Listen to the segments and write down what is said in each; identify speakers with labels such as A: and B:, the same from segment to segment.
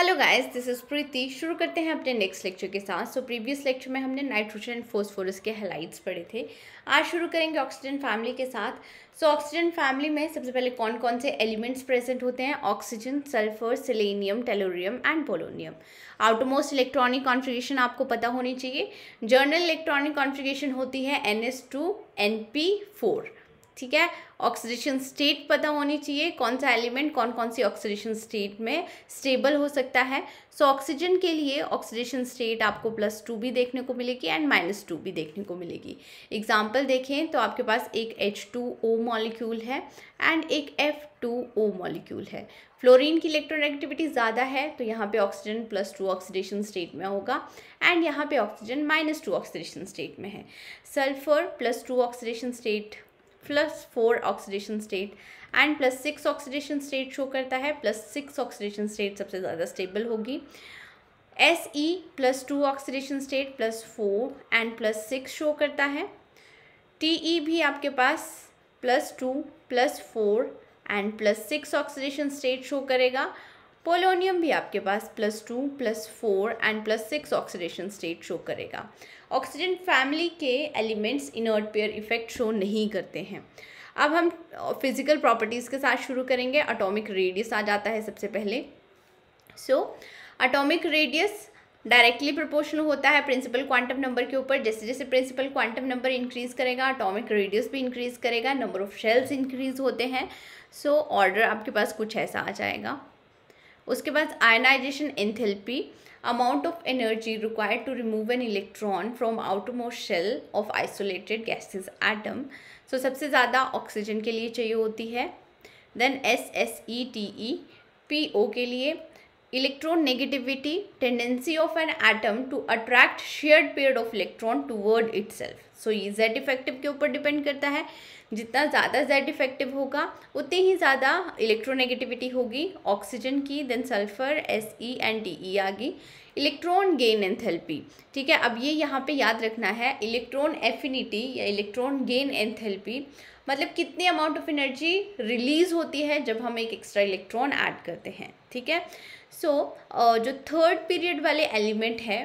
A: hello guys this is Preeti शुरू करते हैं अपने नेक्स्ट लेक्चर के साथ सो प्रीवियस लेक्चर में हमने नाइट्रोजन एंड फोस्फोरस के हेलाइट्स पढ़े थे आज शुरू करेंगे ऑक्सीजन फैमिली के साथ सो ऑक्सीजन फैमिली में सबसे पहले कौन कौन से एलिमेंट्स प्रेजेंट होते हैं oxygen sulphur selenium tellurium and polonium outermost electronic configuration आपको पता होनी चाहिए जर्नल इलेक्ट्रॉनिक कॉन्फ्रिगेशन होती है n s two n p four ठीक है ऑक्सीडेशन स्टेट पता होनी चाहिए कौन सा एलिमेंट कौन कौन सी ऑक्सीडेशन स्टेट में स्टेबल हो सकता है सो so, ऑक्सीजन के लिए ऑक्सीडेशन स्टेट आपको प्लस टू भी देखने को मिलेगी एंड माइनस टू भी देखने को मिलेगी एग्जाम्पल देखें तो आपके पास एक एच टू ओ मॉलिक्यूल है एंड एक एफ टू ओ मॉलिक्यूल है फ्लोरीन की इलेक्ट्रोनेगेटिविटी ज़्यादा है तो यहाँ पे oxygen plus two oxidation state में होगा एंड यहाँ पे oxygen minus two oxidation state में है sulphur plus two oxidation state plus four oxidation state and plus six oxidation state show करता है प्लस सिक्स ऑक्सीडेशन स्टेट सबसे ज़्यादा स्टेबल होगी S E plus two oxidation state plus four and plus six show करता है T E e भी आपके पास plus two plus four and plus six oxidation state show करेगा पोलोनियम भी आपके पास plus two plus four and plus six oxidation state show करेगा ऑक्सीजन फैमिली के elements inert pair effect show नहीं करते हैं अब हम फिजिकल प्रॉपर्टीज़ के साथ शुरू करेंगे अटोमिक रेडियस आ जाता है सबसे पहले so atomic radius directly proportional होता है प्रिंसिपल क्वांटम नंबर के ऊपर जैसे जैसे प्रिंसिपल क्वांटम नंबर इंक्रीज करेगा अटोमिक रेडियस भी इंक्रीज करेगा नंबर ऑफ शेल्स इंक्रीज होते हैं सो so, ऑर्डर आपके पास कुछ ऐसा आ जाएगा उसके बाद ionisation enthalpy amount of energy required to remove an electron from आउटमोर shell of isolated gaseous atom so सबसे ज़्यादा ऑक्सीजन के लिए चाहिए होती है then S S E T E P O के लिए electronegativity tendency of an atom to attract shared pair of electron toward itself सो ये जेड इफेक्टिव के ऊपर डिपेंड करता है जितना ज़्यादा जेड इफेक्टिव होगा उतनी ही ज़्यादा नेगेटिविटी होगी ऑक्सीजन की then sulphur S E and T E आ गई इलेक्ट्रॉन गेन एंथेल्पी ठीक है अब ये यहाँ पे याद रखना है इलेक्ट्रॉन एफिनिटी या इलेक्ट्रॉन गेन एंथेल्पी मतलब कितनी अमाउंट ऑफ एनर्जी रिलीज होती है जब हम एक एक्स्ट्रा इलेक्ट्रॉन ऐड करते हैं ठीक है सो so, जो थर्ड पीरियड वाले एलिमेंट हैं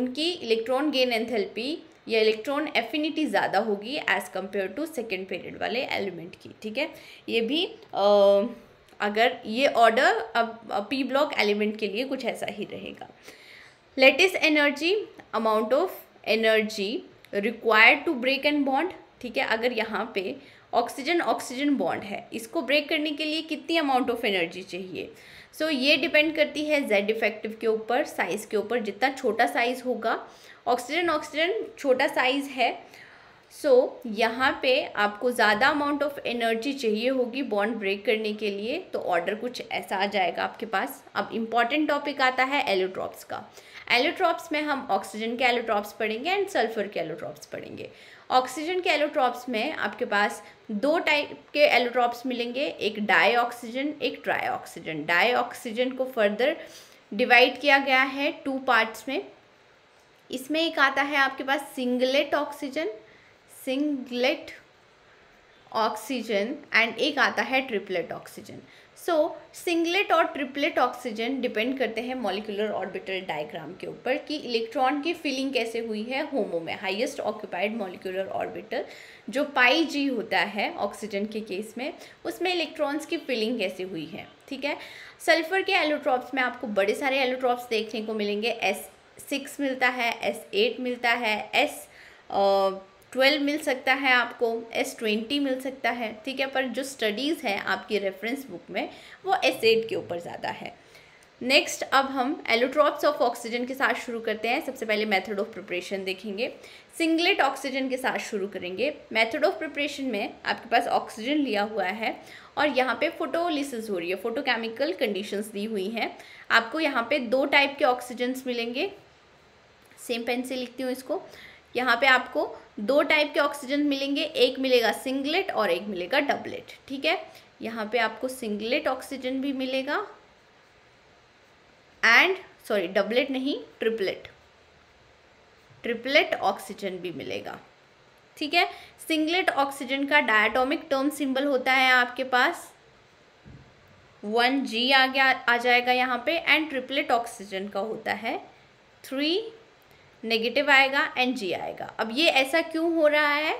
A: उनकी इलेक्ट्रॉन गेन एंथेल्पी या इलेक्ट्रॉन एफिनिटी ज़्यादा होगी as compared to second period वाले एलिमेंट की ठीक है ये भी uh, अगर ये ऑर्डर अब पी ब्लॉक एलिमेंट के लिए कुछ ऐसा ही रहेगा latest energy amount of energy required to break and bond ठीक है अगर यहाँ पे ऑक्सीजन ऑक्सीजन बॉन्ड है इसको ब्रेक करने के लिए कितनी अमाउंट ऑफ एनर्जी चाहिए सो so, ये डिपेंड करती है जेड इफेक्टिव के ऊपर साइज़ के ऊपर जितना छोटा साइज़ होगा ऑक्सीजन ऑक्सीजन छोटा साइज़ है सो so, यहाँ पे आपको ज़्यादा अमाउंट ऑफ एनर्जी चाहिए होगी बॉन्ड ब्रेक करने के लिए तो ऑर्डर कुछ ऐसा आ जाएगा आपके पास अब इम्पॉर्टेंट टॉपिक आता है एलोड्रॉप्स का एलोट्रॉप्स में हम ऑक्सीजन के एलोट्रॉप्स पढ़ेंगे एंड सल्फर के एलोट्रॉप्स पढ़ेंगे ऑक्सीजन के एलोट्रॉप्स में आपके पास दो टाइप के एलोट्रॉप्स मिलेंगे एक डाई ऑक्सीजन एक ट्राई ऑक्सीजन डाई ऑक्सीजन को फर्दर डिवाइड किया गया है टू पार्ट्स में इसमें एक आता है आपके पास singlet oxygen singlet oxygen and एक आता है ट्रिपलेट ऑक्सीजन सो सिंगलेट और ट्रिपलेट ऑक्सीजन डिपेंड करते हैं मॉलिकुलर ऑर्बिटल डायग्राम के ऊपर कि इलेक्ट्रॉन की फिलिंग कैसे हुई है होमो में हाईएस्ट ऑक्यूपाइड मॉलिकुलर ऑर्बिटल जो पाई जी होता है ऑक्सीजन के केस में उसमें इलेक्ट्रॉन्स की फिलिंग कैसे हुई है ठीक है सल्फर के एलोट्रॉप्स में आपको बड़े सारे एलोट्रॉप्स देखने को मिलेंगे एस सिक्स मिलता है एस एट मिलता है एस ट्वेल्व मिल सकता है आपको एस ट्वेंटी मिल सकता है ठीक है पर जो स्टडीज़ है आपकी रेफरेंस बुक में वो एस एट के ऊपर ज़्यादा है नेक्स्ट अब हम एलोट्रॉप्स ऑफ ऑक्सीजन के साथ शुरू करते हैं सबसे पहले मेथड ऑफ प्रिपरेशन देखेंगे सिंगलेट ऑक्सीजन के साथ शुरू करेंगे मेथड ऑफ प्रिपरेशन में आपके पास ऑक्सीजन लिया हुआ है और यहाँ पे फोटोलिसिस हो रही है फोटोकेमिकल कंडीशंस दी हुई हैं आपको यहाँ पे दो टाइप के ऑक्सीजन्स मिलेंगे सेम पेन से लिखती हूँ इसको यहाँ पर आपको दो टाइप के ऑक्सीजन मिलेंगे एक मिलेगा सिंगलेट और एक मिलेगा डबलेट ठीक है यहाँ पे आपको सिंगलेट ऑक्सीजन भी मिलेगा एंड सॉरी डबलेट नहीं ट्रिपलेट ट्रिपलेट ऑक्सीजन भी मिलेगा ठीक है सिंगलेट ऑक्सीजन का डायटोमिक टर्म सिंबल होता है आपके पास वन जी आ गया आ जाएगा यहाँ पे एंड ट्रिपलेट ऑक्सीजन का होता है थ्री नेगेटिव आएगा एंड जी आएगा अब ये ऐसा क्यों हो रहा है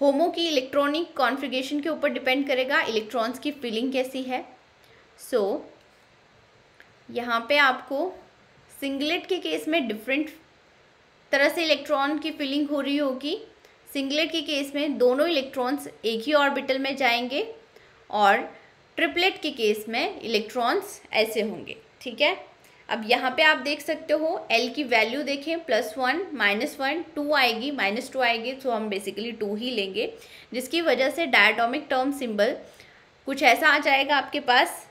A: होमो की इलेक्ट्रॉनिक कॉन्फ़िगरेशन के ऊपर डिपेंड करेगा इलेक्ट्रॉन्स की फीलिंग कैसी है सो so, यहाँ पे आपको सिंगलेट के केस में डिफरेंट तरह से इलेक्ट्रॉन की फीलिंग हो रही होगी सिंगलेट के केस में दोनों इलेक्ट्रॉन्स एक ही ऑर्बिटल में जाएंगे और ट्रिपलेट के केस में इलेक्ट्रॉन्स ऐसे होंगे ठीक है अब यहाँ पे आप देख सकते हो एल की वैल्यू देखें plus one minus one two आएगी माइनस टू आएगी तो हम बेसिकली टू ही लेंगे जिसकी वजह से डायटोमिक टर्म सिंबल कुछ ऐसा आ जाएगा आपके पास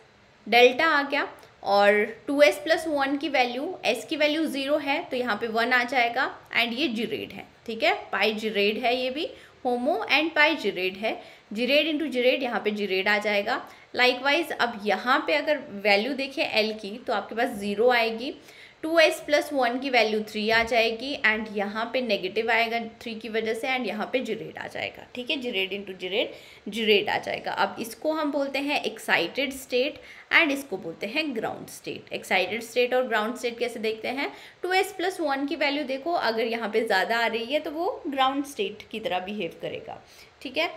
A: डेल्टा आ गया और टू एस प्लस वन की वैल्यू एस की वैल्यू ज़ीरो है तो यहाँ पे वन आ जाएगा एंड ये जीरेड है ठीक है पाई जीरेड है ये भी होमो एंड पाई जिरेड है जिरेड इंटू जिरेड यहाँ पे जिरेड आ जाएगा लाइकवाइज अब यहाँ पे अगर वैल्यू देखें एल की तो आपके पास ज़ीरो आएगी टू एस प्लस वन की वैल्यू थ्री आ जाएगी एंड यहाँ पे नेगेटिव आएगा थ्री की वजह से एंड यहाँ पे जिरेड आ जाएगा ठीक है जिरेड इंटू जिरेड जिरेड आ जाएगा अब इसको हम बोलते हैं एक्साइटेड स्टेट एंड इसको बोलते हैं ग्राउंड स्टेट एक्साइटेड स्टेट और ग्राउंड स्टेट कैसे देखते हैं टू एस प्लस वन की वैल्यू देखो अगर यहाँ पे ज़्यादा आ रही है तो वो ग्राउंड स्टेट की तरह बिहेव करेगा ठीक है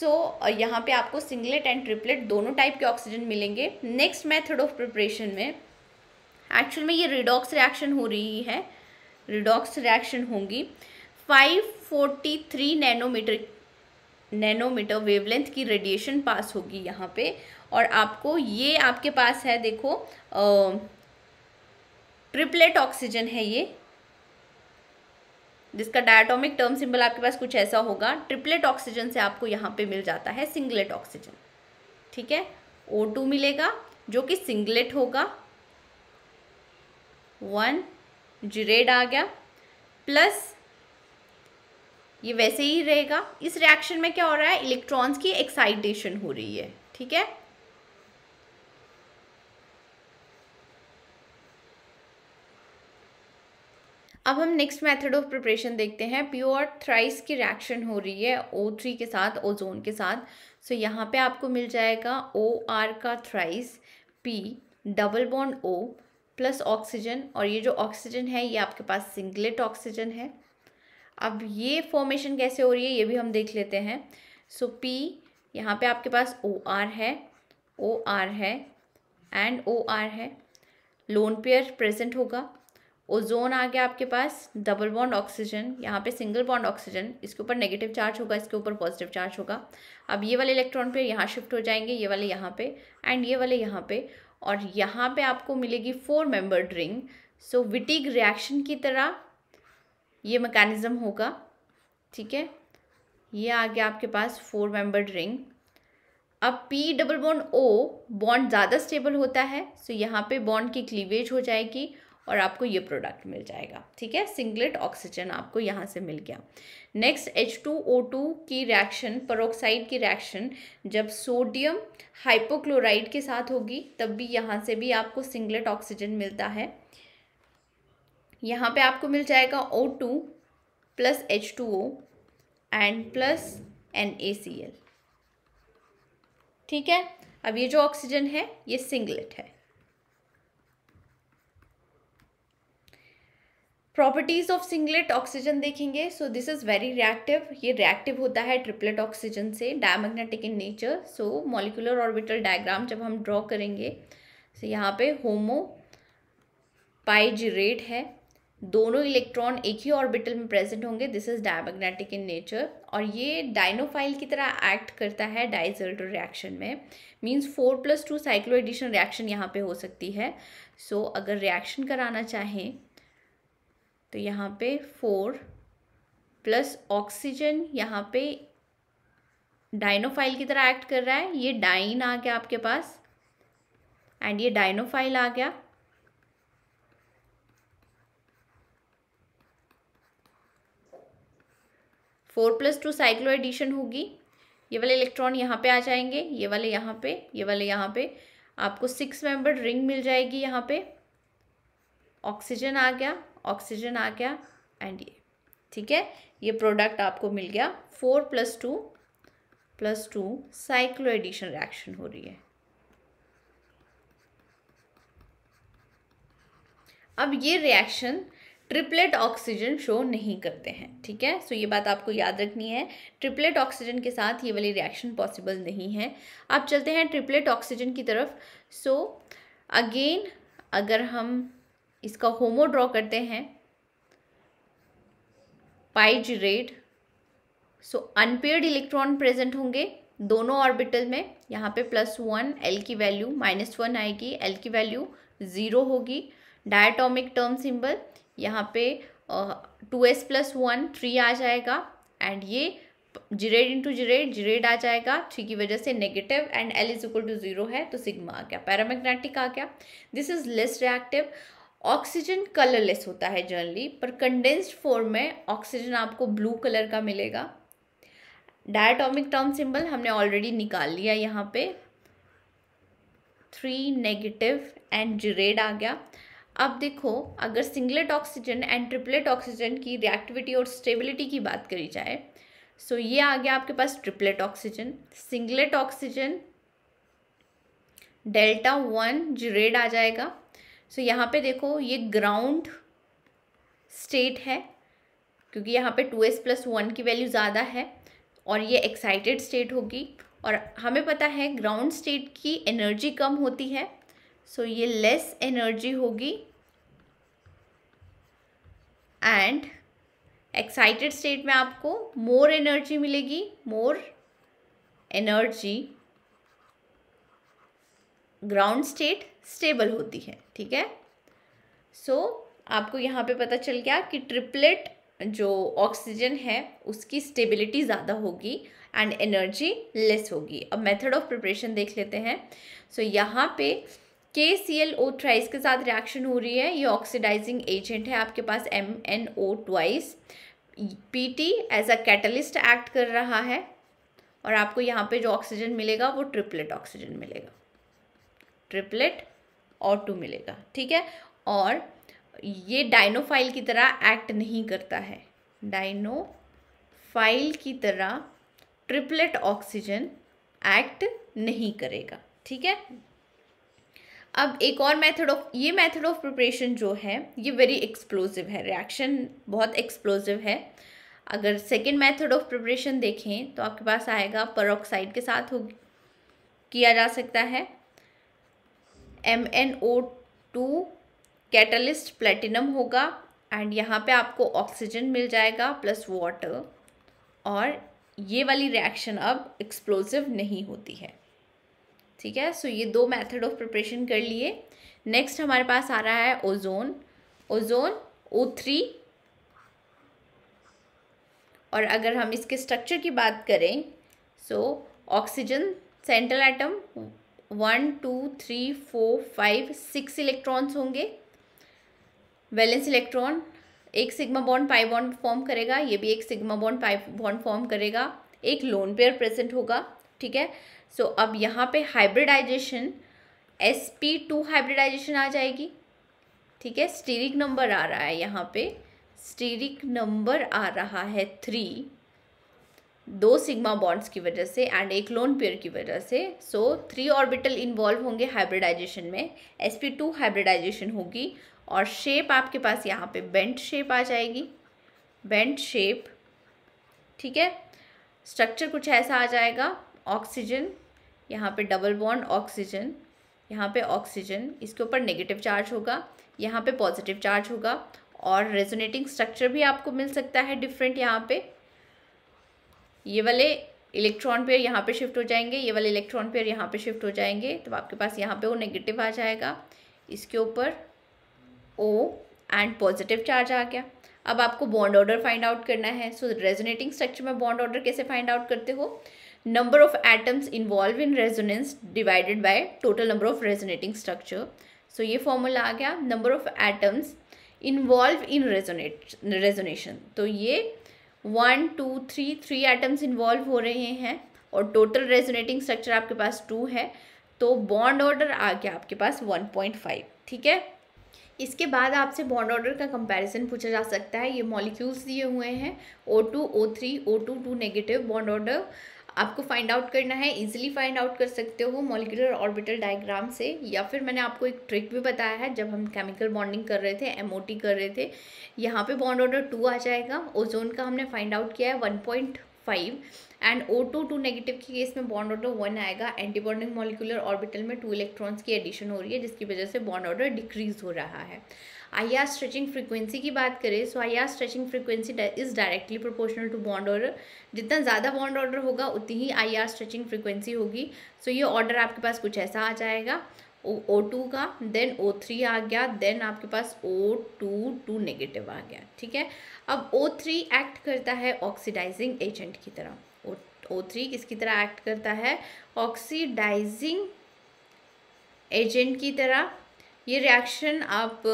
A: सो so, यहाँ पे आपको सिंगलेट एंड ट्रिपलेट दोनों टाइप के ऑक्सीजन मिलेंगे नेक्स्ट मेथड ऑफ प्रिपरेशन में एक्चुअल में ये रिडॉक्स रिएक्शन हो रही है रिडॉक्स रिएक्शन होंगी 543 नैनोमीटर नैनोमीटर वेवलेंथ की रेडिएशन पास होगी यहाँ पे और आपको ये आपके पास है देखो ट्रिपलेट ऑक्सीजन है ये जिसका डायटोमिक टर्म सिंबल आपके पास कुछ ऐसा होगा ट्रिपलेट ऑक्सीजन से आपको यहाँ पे मिल जाता है सिंगलेट ऑक्सीजन ठीक है ओ टू मिलेगा जो कि सिंगलेट होगा वन जिरेड आ गया प्लस ये वैसे ही रहेगा इस रिएक्शन में क्या हो रहा है इलेक्ट्रॉन्स की एक्साइटेशन हो रही है ठीक है अब हम नेक्स्ट मेथड ऑफ प्रिपरेशन देखते हैं प्योर थ्राइस की रिएक्शन हो रही है ओ थ्री के साथ ओजोन के साथ सो so, यहाँ पे आपको मिल जाएगा ओ आर का thrice P double bond O plus oxygen और ये जो ऑक्सीजन है ये आपके पास सिंगलेट ऑक्सीजन है अब ये फॉर्मेशन कैसे हो रही है ये भी हम देख लेते हैं सो so, पी यहाँ पे आपके पास ओ आर है ओ आर है एंड ओ आर है लोन पेयर प्रेजेंट होगा ओजोन आ गया आपके पास डबल बॉन्ड ऑक्सीजन यहाँ पे सिंगल बॉन्ड ऑक्सीजन इसके ऊपर नेगेटिव चार्ज होगा इसके ऊपर पॉजिटिव चार्ज होगा अब ये वाले इलेक्ट्रॉन पेयर यहाँ शिफ्ट हो जाएंगे ये वाले यहाँ पे एंड ये वाले यहाँ पे और यहाँ पे आपको मिलेगी four member ring so Wittig reaction की तरह ये मैकेनिज़्म होगा ठीक है ये आ गया आपके पास फोर मेंबर रिंग अब P double bond O bond ज़्यादा स्टेबल होता है सो यहाँ पे बॉन्ड की क्लीवेज हो जाएगी और आपको ये प्रोडक्ट मिल जाएगा ठीक है सिंगलेट ऑक्सीजन आपको यहाँ से मिल गया next H two O two की रिएक्शन परोक्साइड की रिएक्शन जब सोडियम हाइपोक्लोराइड के साथ होगी तब भी यहाँ से भी आपको सिंगलेट ऑक्सीजन मिलता है यहाँ पे आपको मिल जाएगा O two plus H two O and plus N A C L ठीक है अब ये जो ऑक्सीजन है ये सिंगलेट है प्रॉपर्टीज़ ऑफ सिंगलेट ऑक्सीजन देखेंगे so this is very reactive ये रिएक्टिव होता है ट्रिपलेट ऑक्सीजन से diamagnetic in nature so molecular orbital diagram जब हम ड्रॉ करेंगे सो so, यहाँ पे होमो पाइजरेट है दोनों इलेक्ट्रॉन एक ही ऑर्बिटल में प्रेजेंट होंगे this is diamagnetic in nature और ये डायनोफाइल की तरह एक्ट करता है डाइजल्टर रिएक्शन में means four plus two cyclo addition reaction यहाँ पे हो सकती है सो so, अगर रिएक्शन कराना चाहें तो यहाँ पे फोर प्लस ऑक्सीजन यहाँ पे डाइनोफाइल की तरह एक्ट कर रहा है ये डाइन आ गया आपके पास एंड ये डाइनोफाइल आ गया four plus two cyclo addition होगी ये वाले इलेक्ट्रॉन यहाँ पे आ जाएंगे ये वाले यहाँ पे ये वाले यहाँ पे आपको सिक्स मेंबर रिंग मिल जाएगी यहाँ पे ऑक्सीजन आ गया ऑक्सीजन आ गया एंड ये ठीक है ये प्रोडक्ट आपको मिल गया four plus two plus two cyclo addition reaction हो रही है अब ये रिएक्शन ट्रिपलेट ऑक्सीजन शो नहीं करते हैं ठीक है सो ये बात आपको याद रखनी है ट्रिपलेट ऑक्सीजन के साथ ये वाली रिएक्शन पॉसिबल नहीं है आप चलते हैं ट्रिपलेट ऑक्सीजन की तरफ सो so, अगेन अगर हम इसका होमो ड्रॉ करते हैं red so unpaired electron present होंगे दोनों ऑर्बिटल में यहाँ पे प्लस वन एल की वैल्यू माइनस वन आएगी एल की वैल्यू ज़ीरो होगी डायटोमिक टर्म सिंबल यहाँ पे two S plus one three आ जाएगा एंड ये जिरेड इंटू जिरेड जिरेड आ जाएगा थ्री की वजह से negative and L is equal to zero है तो सिग्मा आ गया पैरामैग्नेटिक आ गया this is less reactive oxygen colourless होता है जनरली पर कंडेंस्ड फॉर्म में ऑक्सीजन आपको ब्लू कलर का मिलेगा डायटॉमिक टर्म सिंबल हमने ऑलरेडी निकाल लिया यहाँ पे थ्री नेगेटिव एंड जिरेड आ गया अब देखो अगर singlet oxygen and triplet oxygen की रिएक्टिविटी और स्टेबिलिटी की बात करी जाए सो so ये आ गया आपके पास triplet oxygen singlet oxygen delta one gerade आ जाएगा सो so, यहाँ पे देखो ये ग्राउंड स्टेट है क्योंकि यहाँ पे टू एस प्लस वन की वैल्यू ज़्यादा है और ये एक्साइटेड स्टेट होगी और हमें पता है ग्राउंड स्टेट की एनर्जी कम होती है सो so, ये लेस एनर्जी होगी एंड एक्साइटेड स्टेट में आपको मोर एनर्जी मिलेगी more energy ground state stable होती है ठीक है सो so, आपको यहाँ पे पता चल गया कि ट्रिपलेट जो ऑक्सीजन है उसकी स्टेबिलिटी ज़्यादा होगी एंड एनर्जी लेस होगी अब मेथड ऑफ प्रिपरेशन देख लेते हैं सो so, यहाँ पे के सी एल ओ थ्राइस के साथ रिएक्शन हो रही है ये ऑक्सीडाइजिंग एजेंट है आपके पास M N O twice P T as a catalyst act कर रहा है और आपको यहाँ पे जो ऑक्सीजन मिलेगा वो ट्रिपलेट ऑक्सीजन मिलेगा ट्रिपलेट और टू मिलेगा ठीक है और ये डाइनोफाइल की तरह एक्ट नहीं करता है डाइनोफाइल की तरह ट्रिपलेट ऑक्सीजन एक्ट नहीं करेगा ठीक है अब एक और मेथड ऑफ ये मेथड ऑफ प्रिपरेशन जो है ये वेरी एक्सप्लोसिव है रिएक्शन बहुत एक्सप्लोसिव है अगर सेकेंड मेथड ऑफ प्रिपरेशन देखें तो आपके पास आएगा परोक्साइड के साथ हो किया जा सकता है M N O two catalyst platinum होगा एंड यहाँ पे आपको ऑक्सीजन मिल जाएगा प्लस वाटर और ये वाली रिएक्शन अब एक्सप्लोसिव नहीं होती है ठीक है सो so, ये दो मेथड ऑफ प्रिपरेशन कर लिए नेक्स्ट हमारे पास आ रहा है ओजोन ओजोन ओ थ्री और अगर हम इसके स्ट्रक्चर की बात करें so oxygen central atom one two three four five six electrons होंगे वैलेंस इलेक्ट्रॉन एक sigma bond pi bond form करेगा ये भी एक sigma bond pi bond form करेगा एक लोन पेयर प्रेजेंट होगा ठीक है सो so, अब यहाँ पे hybridisation S P two hybridisation आ जाएगी ठीक है स्टीरिक नंबर आ रहा है यहाँ पे स्टीरिक नंबर आ रहा है थ्री दो सिग्मा बॉन्ड्स की वजह से एंड एक लोन पेयर की वजह से सो थ्री ऑर्बिटल इन्वॉल्व होंगे हाइब्रिडाइजेशन में एस पी टू हाइब्रिडाइजेशन होगी और शेप आपके पास यहाँ पे बेंट शेप आ जाएगी बेंट शेप ठीक है स्ट्रक्चर कुछ ऐसा आ जाएगा ऑक्सीजन यहाँ पे डबल बॉन्ड ऑक्सीजन यहाँ पे ऑक्सीजन इसके ऊपर नेगेटिव चार्ज होगा यहाँ पे पॉजिटिव चार्ज होगा और रेजोनेटिंग स्ट्रक्चर भी आपको मिल सकता है डिफरेंट यहाँ पे ये वाले इलेक्ट्रॉन पेयर यहाँ पे शिफ्ट हो जाएंगे ये वाले इलेक्ट्रॉन पेयर यहाँ पे शिफ्ट हो जाएंगे तो आपके पास यहाँ पे वो नेगेटिव आ जाएगा इसके ऊपर ओ एंड पॉजिटिव चार्ज आ गया अब आपको बॉन्ड ऑर्डर फाइंड आउट करना है सो रेजोनेटिंग स्ट्रक्चर में बॉन्ड ऑर्डर कैसे फाइंड आउट करते हो number of atoms involve in resonance divided by total number of resonating structure so ये फॉर्मूला आ गया number of atoms involve in resonate resonation तो ये one two three three atoms involve हो रहे हैं और टोटल रेजोनेटिंग स्ट्रक्चर आपके पास टू है तो बॉन्ड ऑर्डर आ गया आपके पास वन पॉइंट फाइव ठीक है इसके बाद आपसे बॉन्ड ऑर्डर का कंपैरिजन पूछा जा सकता है ये मॉलिक्यूल्स दिए हुए हैं O two O three O two two negative bond order आपको फाइंड आउट करना है इजीली फाइंड आउट कर सकते हो मॉलिकुलर ऑर्बिटल डायग्राम से या फिर मैंने आपको एक ट्रिक भी बताया है जब हम केमिकल बॉन्डिंग कर रहे थे एम कर रहे थे यहाँ पे बॉन्ड ऑर्डर टू आ जाएगा ओजोन का हमने फाइंड आउट किया है one point five and O two two negative के केस में बॉन्ड ऑर्डर वन आएगा एंटीबॉन्डिंग मॉलिकुलर ऑर्बिटल में टू इलेक्ट्रॉन्स की एडिशन हो रही है जिसकी वजह से बॉन्ड ऑर्डर डिक्रीज हो रहा है आई आर स्ट्रेचिंग फ्रीक्वेंसी की बात करें so I R stretching frequency is directly proportional to bond order जितना ज़्यादा बॉन्ड ऑर्डर होगा उतनी ही आई आर स्ट्रेचिंग फ्रीक्वेंसी होगी सो so, ये ऑर्डर आपके पास कुछ ऐसा आ जाएगा ओ टू का देन ओ थ्री आ गया देन आपके पास ओ टू टू नेगेटिव आ गया ठीक है अब ओ थ्री एक्ट करता है ऑक्सीडाइजिंग एजेंट की तरह ओ थ्री किसकी तरह एक्ट करता है ऑक्सीडाइजिंग एजेंट की तरह ये रिएक्शन आप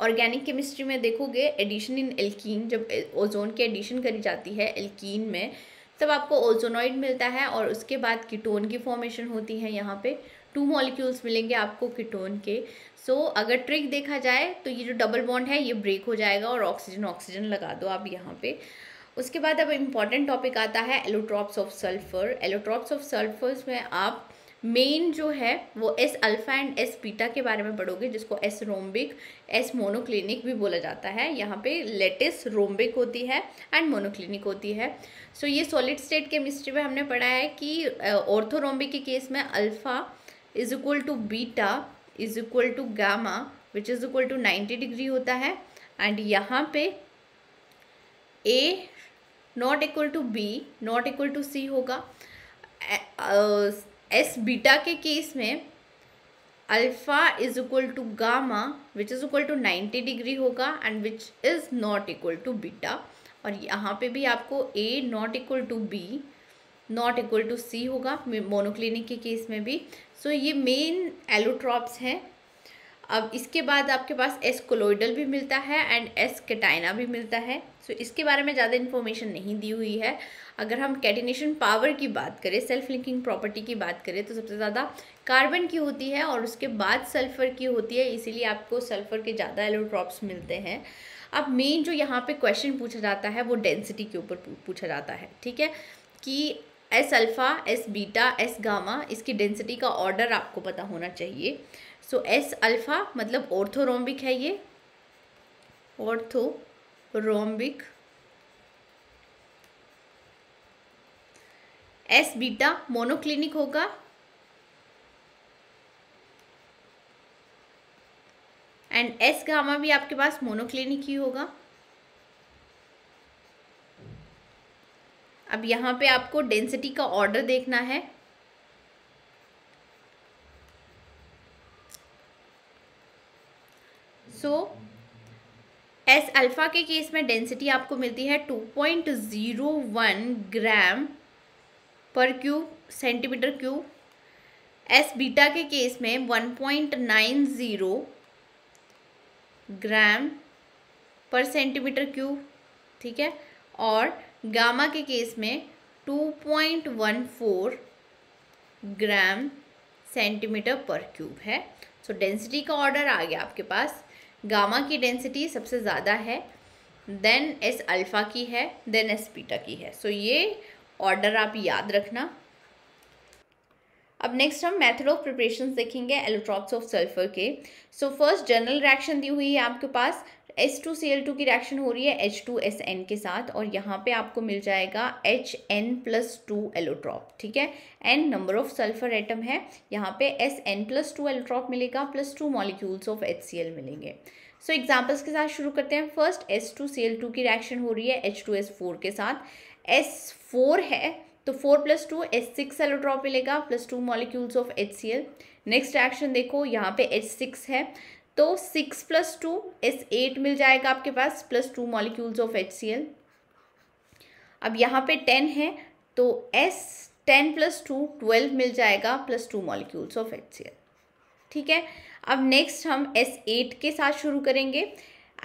A: ऑर्गेनिक uh, केमिस्ट्री में देखोगे एडिशन इन एल्कीन जब ओजोन uh, की एडिशन करी जाती है एल्कीन में तब आपको ओजोनॉइड मिलता है और उसके बाद कीटोन की फॉर्मेशन होती है यहाँ पे टू मॉलिक्यूल्स मिलेंगे आपको कीटोन के सो so, अगर ट्रिक देखा जाए तो ये जो डबल बॉन्ड है ये ब्रेक हो जाएगा और ऑक्सीजन ऑक्सीजन लगा दो आप यहाँ पे उसके बाद अब इम्पॉर्टेंट टॉपिक आता है allotropes of sulphur allotropes of sulphurs में आप मेन जो है वो एस अल्फ़ा एंड एस पीटा के बारे में पढ़ोगे जिसको एस रोम्बिक एस मोनोक्लिनिक भी बोला जाता है यहाँ पे लेटेस्ट रोम्बिक होती है एंड मोनोक्लिनिक होती है सो so, ये सॉलिड स्टेट केमिस्ट्री में हमने पढ़ा है कि ऑर्थोरोम्बिक के केस में alpha is equal to beta is equal to gamma which is equal to ninety degree होता है एंड यहाँ पे A not equal to B not equal to C होगा एस बीटा के केस में alpha is equal to gamma which is equal to 90 degree होगा and which is not equal to beta और यहाँ पे भी आपको A not equal to B not equal to C होगा मोनोक्लिनिक के केस में भी सो so, ये मेन एलोट्रॉप्स हैं अब इसके बाद आपके पास एस कोलोइडल भी मिलता है एंड एस केटाइना भी मिलता है सो so, इसके बारे में ज़्यादा इन्फॉर्मेशन नहीं दी हुई है अगर हम कैटिनेशन पावर की बात करें सेल्फ लिंकिंग प्रॉपर्टी की बात करें तो सबसे ज़्यादा कार्बन की होती है और उसके बाद सल्फर की होती है इसीलिए आपको सल्फर के ज़्यादा एलोट्रॉप्स मिलते हैं अब मेन जो यहाँ पे क्वेश्चन पूछा जाता है वो डेंसिटी के ऊपर पूछा जाता है ठीक है कि S alpha S beta S gamma इसकी डेंसिटी का ऑर्डर आपको पता होना चाहिए सो एस अल्फ़ा मतलब ऑर्थोरोम्बिक है ये ऑर्थोरोम्बिक एस बीटा मोनोक्लिनिक होगा एंड एस गामा भी आपके पास मोनोक्लिनिक ही होगा अब यहां पे आपको डेंसिटी का ऑर्डर देखना है सो एस अल्फ़ा के केस में डेंसिटी आपको मिलती है 2.01 gram per cube centimetre cube S beta के केस में 1.90 ग्राम पर सेंटीमीटर क्यूब ठीक है और गामा के केस में 2.14 ग्राम सेंटीमीटर पर क्यूब है सो डेंसिटी का ऑर्डर आ गया आपके पास गामा की डेंसिटी सबसे ज़्यादा है देन एस अल्फ़ा की है देन एस बीटा की है सो so, ये ऑर्डर आप याद रखना अब नेक्स्ट हम मेथड ऑफ प्रिपरेशन देखेंगे एलोट्रॉप्स ऑफ सल्फर के सो फर्स्ट जनरल रिएक्शन दी हुई है आपके पास S two C L two की रिएक्शन हो रही है एच टू एस एन के साथ और यहाँ पे आपको मिल जाएगा H N plus two allotrope ठीक है N number of sulphur atom है यहाँ पे S N plus two allotrope मिलेगा plus two molecules of H C L मिलेंगे सो so, एग्जाम्पल्स के साथ शुरू करते हैं first S two C L two की रिएक्शन हो रही है एच टू एस फोर के साथ एस फोर है तो four plus two H six allotrope मिलेगा plus two molecules of H C L next action देखो यहाँ पे एच सिक्स है तो six plus two S eight मिल जाएगा आपके पास plus two molecules of H C L अब यहाँ पे टेन है तो S ten plus two twelve मिल जाएगा plus two molecules of H C L ठीक है अब नेक्स्ट हम एस एट के साथ शुरू करेंगे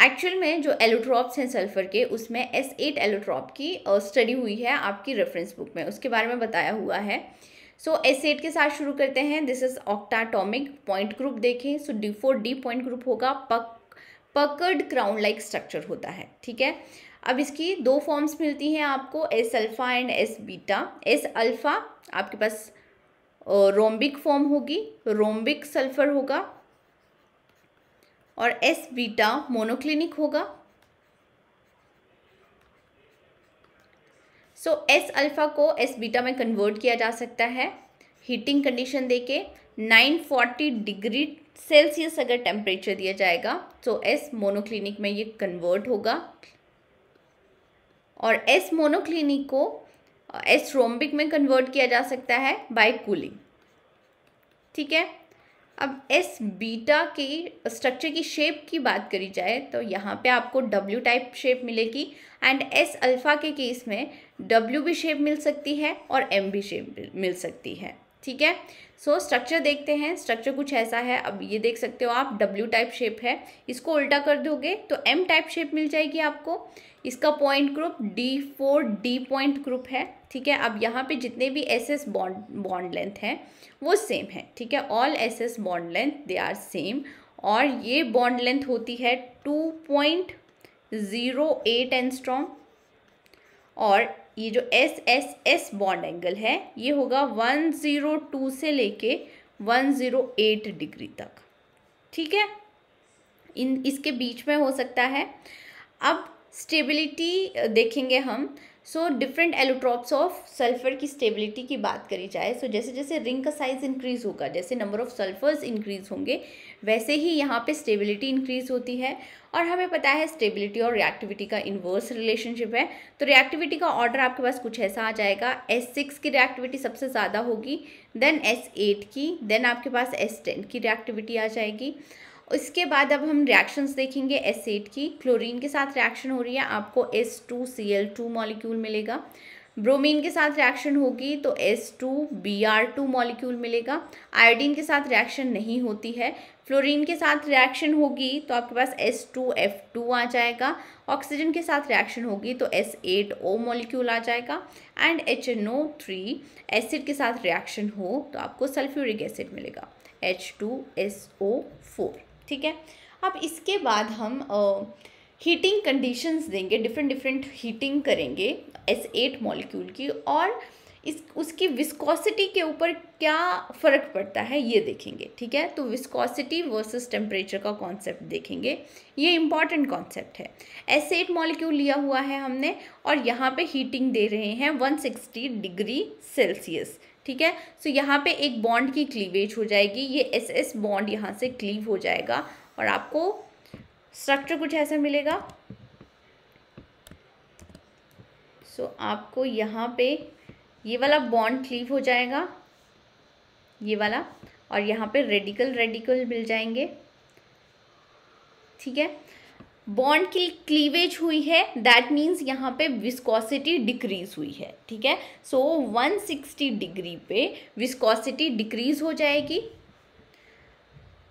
A: एक्चुअल में जो एलोट्रॉप्स हैं सल्फ़र के उसमें एस एट एलोट्रॉप की स्टडी uh, हुई है आपकी रेफरेंस बुक में उसके बारे में बताया हुआ है सो एस एट के साथ शुरू करते हैं this is octatomic point group देखें so D four D point group होगा पक पकड़ क्राउन लाइक स्ट्रक्चर होता है ठीक है अब इसकी दो फॉर्म्स मिलती हैं आपको S alpha and S beta S alpha आपके पास रोम्बिक uh, फॉर्म होगी रोम्बिक सल्फ़र होगा और एस बीटा मोनोक्लिनिक होगा सो एस अल्फ़ा को एस बीटा में कन्वर्ट किया जा सकता है हीटिंग कंडीशन देके 940 डिग्री सेल्सियस अगर टेम्परेचर दिया जाएगा तो एस मोनोक्लिनिक में ये कन्वर्ट होगा और एस मोनोक्लिनिक को एस रोम्बिक में कन्वर्ट किया जा सकता है बाय कूलिंग ठीक है अब एस बीटा की स्ट्रक्चर की शेप की बात करी जाए तो यहाँ पे आपको डब्ल्यू टाइप शेप मिलेगी एंड एस अल्फ़ा के केस में डब्ल्यू भी शेप मिल सकती है और एम भी शेप मिल सकती है ठीक है सो स्ट्रक्चर देखते हैं स्ट्रक्चर कुछ ऐसा है अब ये देख सकते हो आप डब्ल्यू टाइप शेप है इसको उल्टा कर दोगे तो एम टाइप शेप मिल जाएगी आपको इसका point group D four D point group है ठीक है अब यहाँ पे जितने भी S S bond bond length हैं वो सेम है ठीक है all S S bond length they are same और ये बॉन्ड लेंथ होती है two point zero eight angstrom और ये जो S S S bond angle है ये होगा वन ज़ीरो टू से लेके वन ज़ीरो एट डिग्री तक ठीक है इन इसके बीच में हो सकता है अब स्टेबिलिटी देखेंगे हम so different allotropes of sulphur की स्टेबिलिटी की बात करी जाए सो so, जैसे जैसे रिंग का साइज़ इंक्रीज़ होगा जैसे नंबर ऑफ़ सल्फर्स इंक्रीज़ होंगे वैसे ही यहाँ पे स्टेबिलिटी इंक्रीज़ होती है और हमें पता है स्टेबिलिटी और रिएक्टिविटी का इन्वर्स रिलेशनशिप है तो रिएक्टिविटी का ऑर्डर आपके पास कुछ ऐसा आ जाएगा एस सिक्स की रिएक्टिविटी सबसे ज़्यादा होगी देन एस एट की देन आपके पास एस टेन की रिएक्टिविटी आ जाएगी उसके बाद अब हम रिएक्शंस देखेंगे एसिड की क्लोरीन के साथ रिएक्शन हो रही है आपको S two C L two molecule मिलेगा ब्रोमीन के साथ रिएक्शन होगी तो S two B R two molecule मिलेगा आयोडीन के साथ रिएक्शन नहीं होती है फ्लोरीन के साथ रिएक्शन होगी तो आपके पास एस टू एफ टू आ जाएगा ऑक्सीजन के साथ रिएक्शन होगी तो एस एट ओ मॉलिक्यूल आ जाएगा and H N O three acid के साथ रिएक्शन हो तो आपको सल्फ्यूरिक एसिड मिलेगा H two S O four ठीक है अब इसके बाद हम हीटिंग कंडीशंस देंगे डिफरेंट डिफरेंट हीटिंग करेंगे एस एट मॉलिक्यूल की और इस उसकी विस्कोसिटी के ऊपर क्या फ़र्क पड़ता है ये देखेंगे ठीक है तो विस्कोसिटी वर्सेस टेम्परेचर का कॉन्सेप्ट देखेंगे ये इम्पॉर्टेंट कॉन्सेप्ट है एस एट मॉलिक्यूल लिया हुआ है हमने और यहाँ पे हीटिंग दे रहे हैं 160 डिग्री सेल्सियस ठीक है सो so, यहाँ पे एक बॉन्ड की क्लीवेज हो जाएगी ये एस एस बॉन्ड यहाँ से क्लीव हो जाएगा और आपको स्ट्रक्चर कुछ ऐसा मिलेगा सो so, आपको यहाँ पे ये वाला बॉन्ड क्लीव हो जाएगा ये वाला और यहाँ पे रेडिकल रेडिकल मिल जाएंगे ठीक है बॉन्ड की क्लीवेज हुई है दैट मीन्स यहाँ पे विस्कोसिटी डिक्रीज हुई है ठीक है सो so, 160 डिग्री पे विस्कोसिटी डिक्रीज हो जाएगी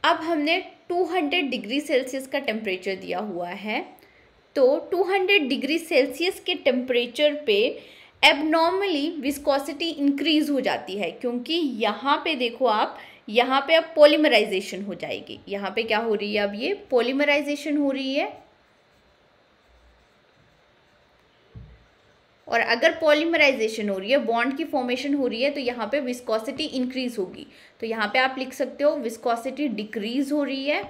A: अब हमने 200 डिग्री सेल्सियस का टेम्परेचर दिया हुआ है तो 200 डिग्री सेल्सियस के टेम्परेचर पे एबनॉर्मली विस्कोसिटी इंक्रीज हो जाती है क्योंकि यहाँ पे देखो आप यहाँ पे अब पॉलीमराइजेशन हो जाएगी यहाँ पे क्या हो रही है अब ये पॉलीमराइजेशन हो रही है और अगर पॉलीमराइजेशन हो रही है बॉन्ड की फॉर्मेशन हो रही है तो यहाँ पे विस्कोसिटी इंक्रीज होगी तो यहाँ पे आप लिख सकते हो विस्कोसिटी डिक्रीज हो रही है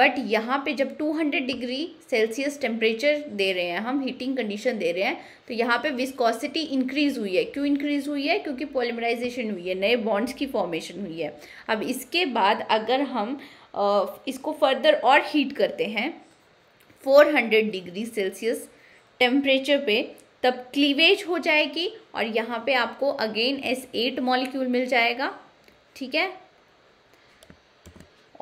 A: बट यहाँ पे जब 200 डिग्री सेल्सियस टेम्परेचर दे रहे हैं हम हीटिंग कंडीशन दे रहे हैं तो यहाँ पे विस्कोसिटी इंक्रीज़ हुई है क्यों इंक्रीज़ हुई है क्योंकि पॉलीमराइजेशन हुई है नए बॉन्ड्स की फॉर्मेशन हुई है अब इसके बाद अगर हम इसको फर्दर और हीट करते हैं 400 डिग्री सेल्सियस टेम्परेचर पे तब क्लीवेज हो जाएगी और यहाँ पे आपको अगेन एस एट मॉलिक्यूल मिल जाएगा ठीक है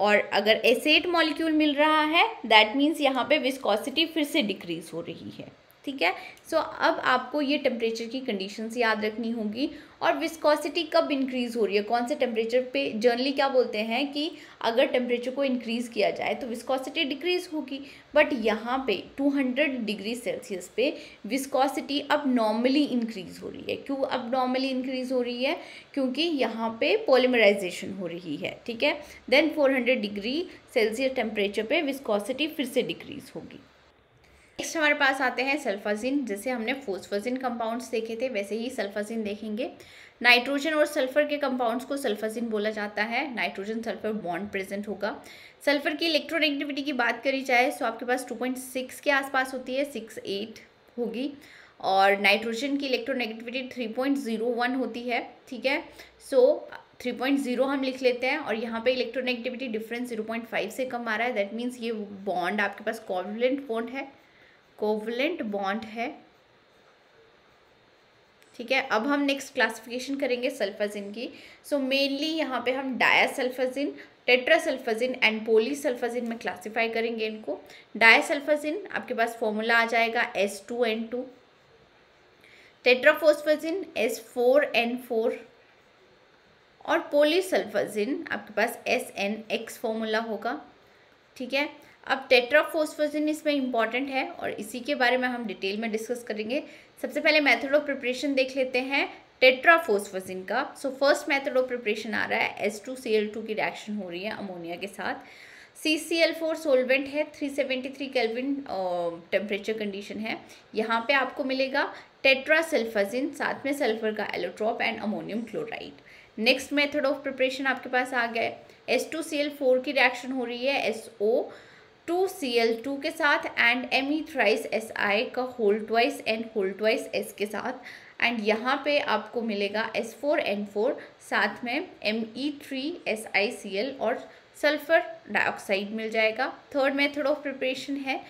A: और अगर एस एट मॉलिक्यूल मिल रहा है दैट मीन्स यहाँ पे विस्कोसिटी फिर से डिक्रीज हो रही है ठीक है सो so, अब आपको ये टेम्परेचर की कंडीशंस याद रखनी होगी और विस्कोसिटी कब इंक्रीज़ हो रही है कौन से टेम्परेचर पे जर्नली क्या बोलते हैं कि अगर टेम्परेचर को इंक्रीज़ किया जाए तो विस्कोसिटी डिक्रीज़ होगी बट यहाँ पे 200 डिग्री सेल्सियस पे विस्कोसिटी अब नॉर्मली इंक्रीज़ हो रही है क्यों अब नॉर्मली इंक्रीज़ हो रही है क्योंकि यहाँ पे पोलिमराइजेशन हो रही है ठीक है देन 400 डिग्री सेल्सियस टेम्परेचर पे विस्कोसिटी फिर से डिक्रीज़ होगी नेक्स्ट हमारे पास आते हैं सल्फाजिन जैसे हमने फोस्फाजिन कंपाउंड्स देखे थे वैसे ही सल्फाजिन देखेंगे नाइट्रोजन और सल्फर के कंपाउंड्स को सल्फाजिन बोला जाता है नाइट्रोजन सल्फर बॉन्ड प्रेजेंट होगा सल्फर की इलेक्ट्रोनेगेटिविटी की बात करी जाए तो आपके पास 2.6 के आसपास होती है 6.8 होगी और नाइट्रोजन की इलेक्ट्रोनेगेटिविटी 3.01 होती है ठीक है सो so, 3.0 हम लिख लेते हैं और यहाँ पे इलेक्ट्रोनेगेटिविटी डिफरेंस 0.5 से कम आ रहा है दैट मीन्स ये बॉन्ड आपके पास कॉन्वलेंट बॉन्ड है कोवलेंट बॉन्ड है ठीक है अब हम नेक्स्ट क्लासिफिकेशन करेंगे सल्फाजिन की सो मेनली यहाँ पे हम डायासल्फाजिन टेट्रासल्फाजिन एंड पोलीसल्फाजिन में क्लासिफाई करेंगे इनको डायासल्फाजिन आपके पास फॉर्मूला आ जाएगा S two N two tetraphosphazine S four N four और पोलीसल्फाजिन आपके पास एस एन एक्स फॉर्मूला होगा ठीक है अब टेट्राफोस्फोजिन इसमें इंपॉर्टेंट है और इसी के बारे में हम डिटेल में डिस्कस करेंगे सबसे पहले मेथड ऑफ प्रिपरेशन देख लेते हैं टेट्राफोस्फोजिन का so first method of preparation आ रहा है S two C L two की रिएक्शन हो रही है अमोनिया के साथ C C L four solvent है three seventy three kelvin temperature condition है यहाँ पे आपको मिलेगा टेट्रासल्फाजिन साथ में सल्फर का allotrope and ammonium chloride next method of preparation आपके पास आ गया है S two C L four की रिएक्शन हो रही है S O two C L two के साथ and M E thrice S I का whole twice and whole twice S के साथ एंड यहाँ पे आपको मिलेगा एस फोर एन फोर साथ में M E three S I C L और सल्फर डाइऑक्साइड मिल जाएगा थर्ड मेथड ऑफ प्रिपरेशन है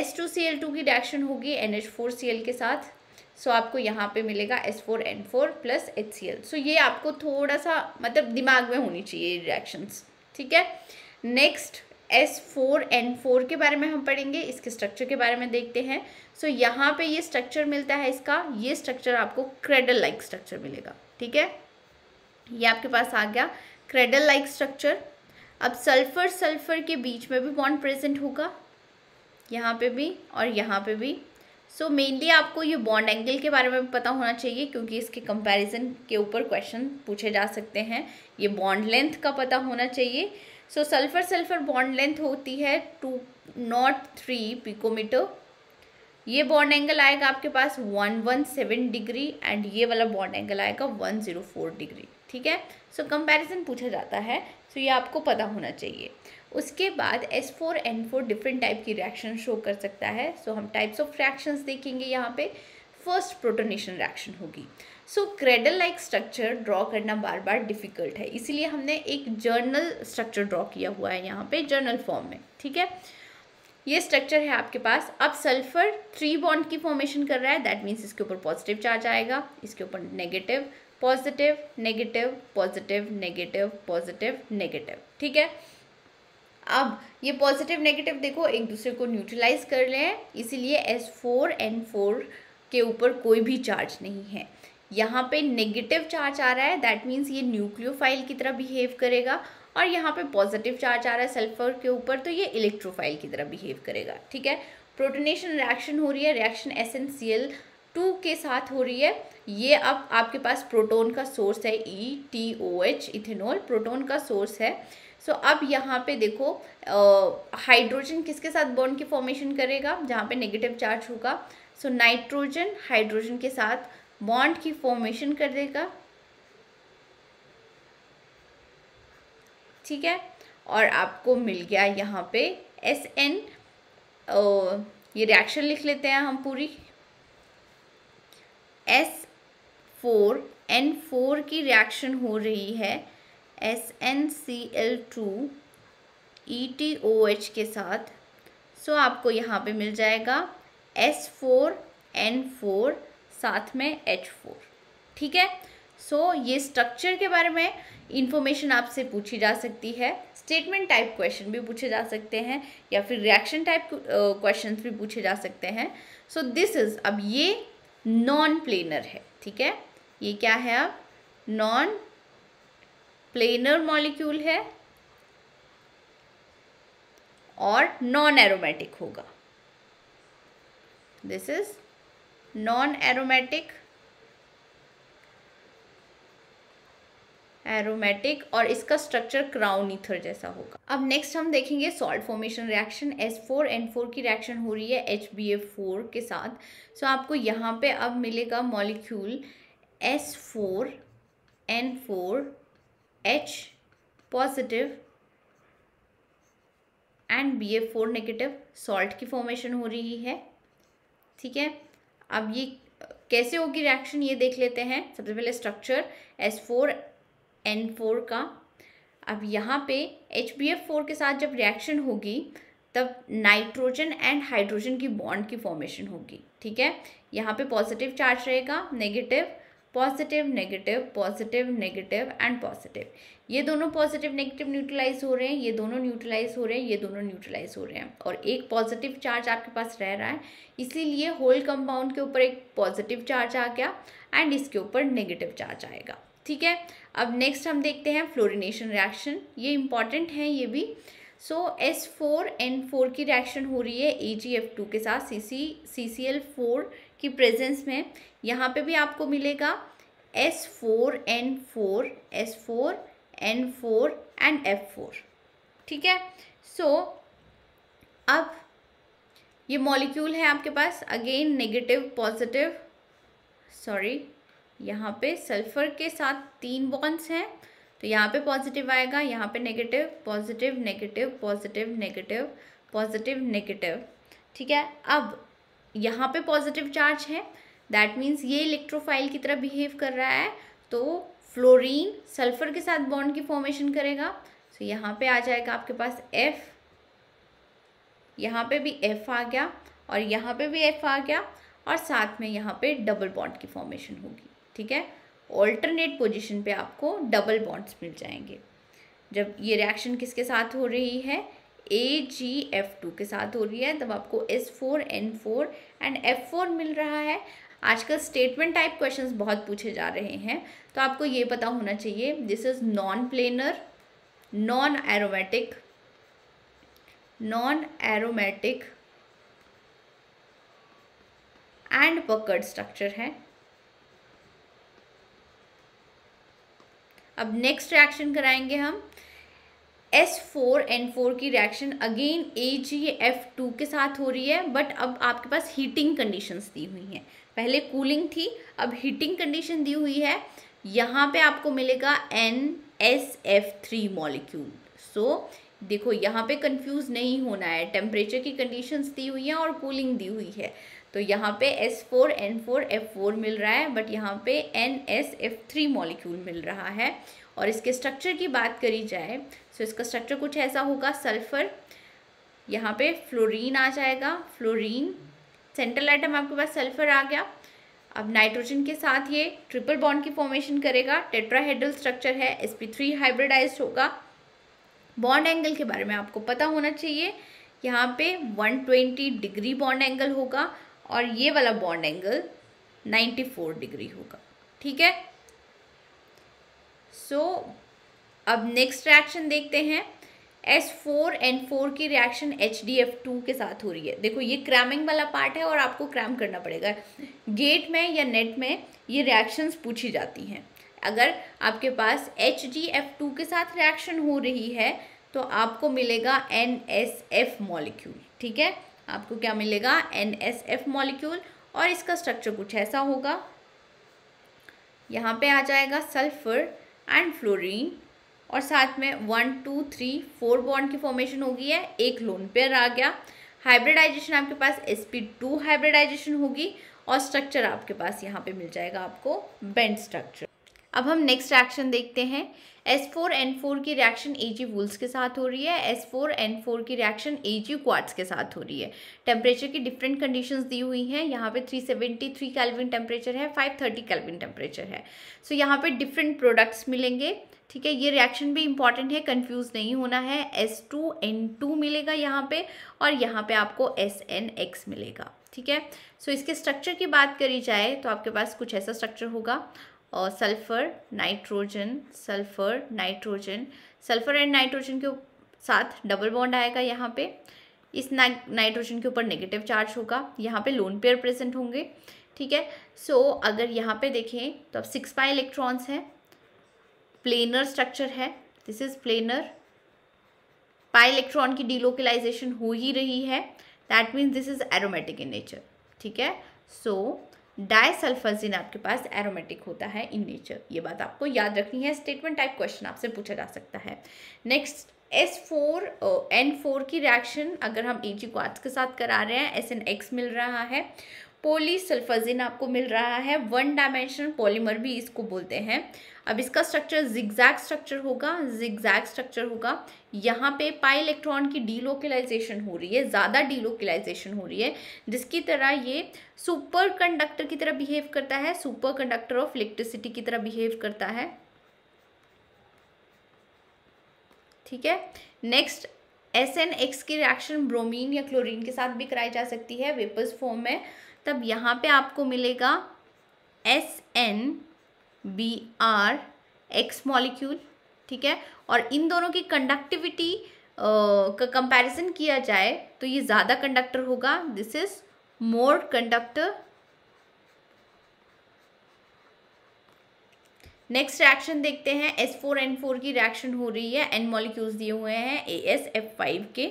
A: S two C L two की रिएक्शन होगी N H four C L के साथ सो so, आपको यहाँ पे मिलेगा S four N four plus H C L so ये आपको थोड़ा सा मतलब दिमाग में होनी चाहिए रिएक्शंस ठीक है next S four N four के बारे में हम पढ़ेंगे इसके स्ट्रक्चर के बारे में देखते हैं सो so, यहाँ पे ये स्ट्रक्चर मिलता है इसका ये स्ट्रक्चर आपको क्रेडल लाइक स्ट्रक्चर मिलेगा ठीक है ये आपके पास आ गया क्रेडल लाइक स्ट्रक्चर अब सल्फर सल्फर के बीच में भी बॉन्ड प्रेजेंट होगा यहाँ पे भी और यहाँ पे भी सो so, मेनली आपको ये बॉन्ड एंगल के बारे में पता होना चाहिए क्योंकि इसके कंपैरिजन के ऊपर क्वेश्चन पूछे जा सकते हैं ये बॉन्ड लेंथ का पता होना चाहिए so sulphur sulphur bond length होती है टू नॉट थ्री पिकोमीटर ये बॉन्ड एंगल आएगा आपके पास वन वन सेवन डिग्री एंड ये वाला बॉन्ड एंगल आएगा वन जीरो फोर डिग्री ठीक है सो so, कंपैरिजन पूछा जाता है सो so, ये आपको पता होना चाहिए उसके बाद S four N four different type की रिएक्शन शो कर सकता है सो so, हम टाइप्स ऑफ रिएक्शंस देखेंगे यहाँ पे फर्स्ट प्रोटोनेशन रिएक्शन होगी so cradle like structure draw करना बार बार डिफिकल्ट है इसीलिए हमने एक जर्नल स्ट्रक्चर ड्रॉ किया हुआ है यहाँ पे जर्नल फॉर्म में ठीक है ये स्ट्रक्चर है आपके पास अब सल्फर थ्री बॉन्ड की फॉर्मेशन कर रहा है दैट मीन्स इसके ऊपर पॉजिटिव चार्ज आएगा इसके ऊपर negative positive negative positive negative positive negative ठीक है अब ये पॉजिटिव नेगेटिव देखो एक दूसरे को न्यूट्रलाइज कर रहे हैं इसीलिए एस फोर एन फोर के ऊपर कोई भी चार्ज नहीं है यहाँ पे नेगेटिव चार्ज आ रहा है दैट मीन्स ये न्यूक्लियोफाइल की तरह बिहेव करेगा और यहाँ पे पॉजिटिव चार्ज आ रहा है सल्फर के ऊपर तो ये इलेक्ट्रोफाइल की तरह बिहेव करेगा ठीक है प्रोटोनेशन रिएक्शन हो रही है रिएक्शन एसेंशियल टू के साथ हो रही है ये अब आपके पास प्रोटोन का सोर्स है E T O H ethanol proton का सोर्स है सो so, अब यहाँ पे देखो हाइड्रोजन किसके साथ बॉन्ड की फॉर्मेशन करेगा जहाँ पे नेगेटिव चार्ज होगा सो नाइट्रोजन हाइड्रोजन के साथ बॉन्ड की फॉर्मेशन कर देगा ठीक है और आपको मिल गया यहाँ पे एस एन ये रिएक्शन लिख लेते हैं हम पूरी एस फोर एन फोर की रिएक्शन हो रही है S N C L two E T O H के साथ सो so आपको यहाँ पे मिल जाएगा एस फोर एन फोर साथ में एच फोर ठीक है सो so, ये स्ट्रक्चर के बारे में इंफॉर्मेशन आपसे पूछी जा सकती है स्टेटमेंट टाइप क्वेश्चन भी पूछे जा सकते हैं या फिर रिएक्शन टाइप क्वेश्चन भी पूछे जा सकते हैं सो दिस इज़ अब ये नॉन प्लेनर है ठीक है ये क्या है अब नॉन प्लेनर मॉलिक्यूल है और नॉन एरोमेटिक होगा this is non aromatic aromatic और इसका स्ट्रक्चर क्राउन ईथर जैसा होगा अब नेक्स्ट हम देखेंगे salt formation reaction S four N four की रिएक्शन हो रही है एच बी एफ फोर के साथ सो so, आपको यहाँ पे अब मिलेगा molecule S four N four H positive and B A four negative salt की फॉर्मेशन हो रही है ठीक है अब ये कैसे होगी रिएक्शन ये देख लेते हैं सबसे पहले structure S four N four का अब यहाँ पे एच बी एफ फोर के साथ जब रिएक्शन होगी तब नाइट्रोजन एंड हाइड्रोजन की बॉन्ड की फॉर्मेशन होगी ठीक है यहाँ पे पॉजिटिव चार्ज रहेगा negative positive negative positive negative and positive ये दोनों पॉजिटिव नेगेटिव न्यूट्रलाइज हो रहे हैं ये दोनों न्यूट्रलाइज हो रहे हैं ये दोनों न्यूट्रलाइज हो रहे हैं और एक पॉजिटिव चार्ज आपके पास रह रहा है इसीलिए होल कंपाउंड के ऊपर एक पॉजिटिव चार्ज आ गया एंड इसके ऊपर नेगेटिव चार्ज आएगा ठीक है अब नेक्स्ट हम देखते हैं फ्लोरिनेशन रिएक्शन ये इंपॉर्टेंट है ये भी so S four N four की रिएक्शन हो रही है ए जी एफ टू के साथ C C C C L four की प्रेजेंस में यहाँ पे भी आपको मिलेगा S four N four S four N four and F four ठीक है सो so, अब ये मॉलिक्यूल है आपके पास अगेन नेगेटिव पॉजिटिव सॉरी यहाँ पे सल्फर के साथ तीन बॉन्ड्स हैं तो यहाँ पे पॉजिटिव आएगा यहाँ पे negative positive negative positive negative positive negative ठीक है अब यहाँ पे पॉजिटिव चार्ज है दैट मीन्स ये इलेक्ट्रोफाइल की तरह बिहेव कर रहा है तो फ्लोरीन सल्फर के साथ बॉन्ड की फॉर्मेशन करेगा सो so, यहाँ पे आ जाएगा आपके पास एफ यहाँ पे भी एफ आ गया और यहाँ पे भी एफ आ गया और साथ में यहाँ पे डबल बॉन्ड की फॉर्मेशन होगी ठीक है ऑल्टरनेट पोजीशन पे आपको डबल बॉन्ड्स मिल जाएंगे जब ये रिएक्शन किसके साथ हो रही है ए जी एफ टू के साथ हो रही है तब आपको S four N four and F four मिल रहा है आजकल स्टेटमेंट टाइप क्वेश्चंस बहुत पूछे जा रहे हैं तो आपको ये पता होना चाहिए this is non planar non aromatic non aromatic and पकड़ स्ट्रक्चर है अब नेक्स्ट रिएक्शन कराएंगे हम एस फोर एन फोर की reaction again A G F two के साथ हो रही है बट अब आपके पास हीटिंग कंडीशंस दी हुई हैं पहले कूलिंग थी अब हीटिंग कंडीशन दी हुई है यहाँ पे आपको मिलेगा N S F three molecule so देखो यहाँ पे कंफ्यूज नहीं होना है टेम्परेचर की कंडीशंस दी हुई हैं और कूलिंग दी हुई है तो यहाँ पे फोर एफ फोर मिल रहा है बट यहाँ पे N S F three molecule मिल रहा है और इसके स्ट्रक्चर की बात करी जाए तो इसका स्ट्रक्चर कुछ ऐसा होगा सल्फर यहाँ पे फ्लोरीन आ जाएगा फ्लोरीन सेंट्रल आइटम आपके पास सल्फर आ गया अब नाइट्रोजन के साथ ये ट्रिपल बॉन्ड की फॉर्मेशन करेगा टेट्राहेड्रल स्ट्रक्चर है एस पी थ्री हाइब्रिडाइज होगा बॉन्ड एंगल के बारे में आपको पता होना चाहिए यहाँ पे 120 डिग्री बॉन्ड एंगल होगा और ये वाला बॉन्ड एंगल 94 डिग्री होगा ठीक है सो so, अब नेक्स्ट रिएक्शन देखते हैं एस फोर एन फोर की reaction H D F two के साथ हो रही है देखो ये क्रैमिंग वाला पार्ट है और आपको क्रैम करना पड़ेगा गेट में या नेट में ये रिएक्शंस पूछी जाती हैं अगर आपके पास एच डी एफ टू के साथ रिएक्शन हो रही है तो आपको मिलेगा एन एस एफ मॉलिक्यूल ठीक है आपको क्या मिलेगा एन एस एफ मॉलिक्यूल और इसका स्ट्रक्चर कुछ ऐसा होगा यहाँ पे आ जाएगा सल्फर एंड फ्लोरीन और साथ में one two three four bond की फॉर्मेशन होगी है एक लोन पेयर आ गया हाइब्रिडाइजेशन आपके पास एस पी टू हाइब्रिडाइजेशन होगी और स्ट्रक्चर आपके पास यहाँ पे मिल जाएगा आपको बेंड स्ट्रक्चर अब हम नेक्स्ट रिएक्शन देखते हैं एस फोर एन फोर की रिएक्शन ए जी वुल्स के साथ हो रही है एस फोर एन फोर की रिएक्शन ए जी क्वार्ट्स के साथ हो रही है टेम्परेचर की डिफरेंट कंडीशंस दी हुई हैं यहाँ पे 373 केल्विन टेम्परेचर है 530 केल्विन टेम्परेचर है सो so, यहाँ पे डिफरेंट प्रोडक्ट्स मिलेंगे ठीक है ये रिएक्शन भी इंपॉर्टेंट है कंफ्यूज नहीं होना है एस टू एन टू मिलेगा यहाँ पे और यहाँ पे आपको एस एन एक्स मिलेगा ठीक है सो इसके स्ट्रक्चर की बात करी जाए तो आपके पास कुछ ऐसा स्ट्रक्चर होगा और sulphur nitrogen sulphur nitrogen sulphur and nitrogen के साथ डबल बॉन्ड आएगा यहाँ पे इस नाइट्रोजन के ऊपर नेगेटिव चार्ज होगा यहाँ पे लोन पेयर प्रेजेंट होंगे ठीक है सो so, अगर यहाँ पे देखें तो अब सिक्स पाई इलेक्ट्रॉन्स हैं प्लेनर स्ट्रक्चर है this is planar pi electron की डीलोकलाइजेशन हो ही रही है that means this is aromatic in nature ठीक है सो डायसल्फाजिन आपके पास एरोमेटिक होता है इन नेचर ये बात आपको याद रखनी है स्टेटमेंट टाइप क्वेश्चन आपसे पूछा जा सकता है next S four N four की रिएक्शन अगर हम ए जी क्वार्ट्स के साथ करा रहे हैं एस एन एक्स मिल रहा है पोलीसल्फाजिन आपको मिल रहा है वन डायमेंशनल पॉलीमर भी इसको बोलते हैं अब इसका स्ट्रक्चर जिग्जैक स्ट्रक्चर होगा जिग्जैक स्ट्रक्चर होगा यहाँ पे पाई इलेक्ट्रॉन की डीलोकलाइजेशन हो रही है ज़्यादा डीलोकलाइजेशन हो रही है जिसकी तरह ये सुपर कंडक्टर की तरह बिहेव करता है सुपर कंडक्टर ऑफ इलेक्ट्रिसिटी की तरह बिहेव करता है ठीक है नेक्स्ट एस एन एक्स की रिएक्शन ब्रोमीन या क्लोरीन के साथ भी कराई जा सकती है वेपर्स फॉर्म में तब यहाँ पे आपको मिलेगा S N B R X molecule ठीक है और इन दोनों की कंडक्टिविटी का कंपैरिजन किया जाए तो ये ज़्यादा कंडक्टर होगा this is more conductor next reaction देखते हैं एस फोर एन फोर की रिएक्शन हो रही है एन मॉलिक्यूल्स दिए हुए हैं ए एस एफ फाइव के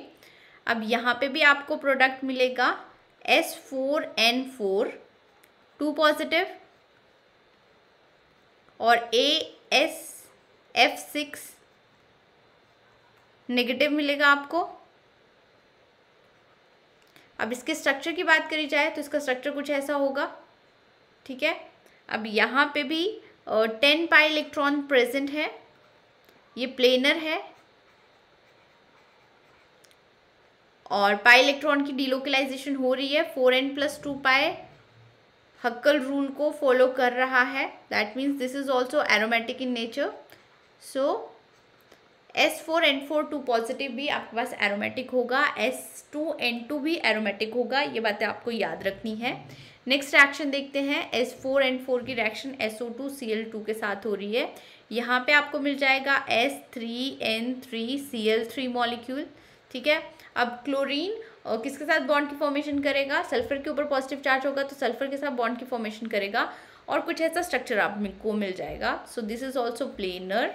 A: अब यहाँ पे भी आपको प्रोडक्ट मिलेगा S four N four two positive और A S F six negative मिलेगा आपको अब इसके स्ट्रक्चर की बात करी जाए तो इसका स्ट्रक्चर कुछ ऐसा होगा ठीक है अब यहाँ पे भी टेन पाई इलेक्ट्रॉन प्रेजेंट है ये प्लेनर है और पाई इलेक्ट्रॉन की डीलोकलाइजेशन हो रही है फोर एन प्लस टू पाए हक्कल रूल को फॉलो कर रहा है that means this is also aromatic in nature so S four N four two positive भी आपके पास एरोमेटिक होगा एस टू एन टू भी एरोमेटिक होगा ये बातें आपको याद रखनी है नेक्स्ट रिएक्शन देखते हैं एस फोर एन फोर की reaction S O two C L two के साथ हो रही है यहाँ पे आपको मिल जाएगा S three N three C L three molecule ठीक है अब क्लोरीन किसके साथ बॉन्ड की फॉर्मेशन करेगा सल्फर के ऊपर पॉजिटिव चार्ज होगा तो सल्फर के साथ बॉन्ड की फॉर्मेशन करेगा और कुछ ऐसा स्ट्रक्चर आपको मिल जाएगा so this is also planar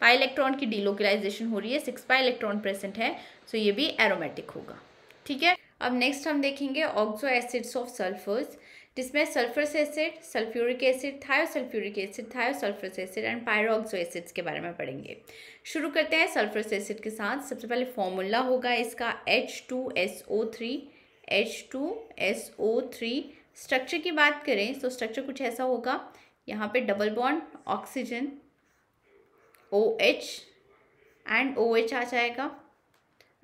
A: pi electron की डिलोकलाइजेशन हो रही है सिक्स पाई इलेक्ट्रॉन प्रेजेंट है सो so ये भी एरोमेटिक होगा ठीक है अब नेक्स्ट हम देखेंगे ऑक्सो एसिड्स ऑफ सल्फर्स जिसमें sulphurous acid sulphuric acid thiosulphuric acid thiosulphurous acid and pyroxo acids के बारे में पढ़ेंगे शुरू करते हैं सल्फरस एसिड के साथ सबसे पहले फॉर्मूला होगा इसका H two S O three H two S O three structure की बात करें तो स्ट्रक्चर कुछ ऐसा होगा यहाँ पे double bond oxygen O H and O H आ जाएगा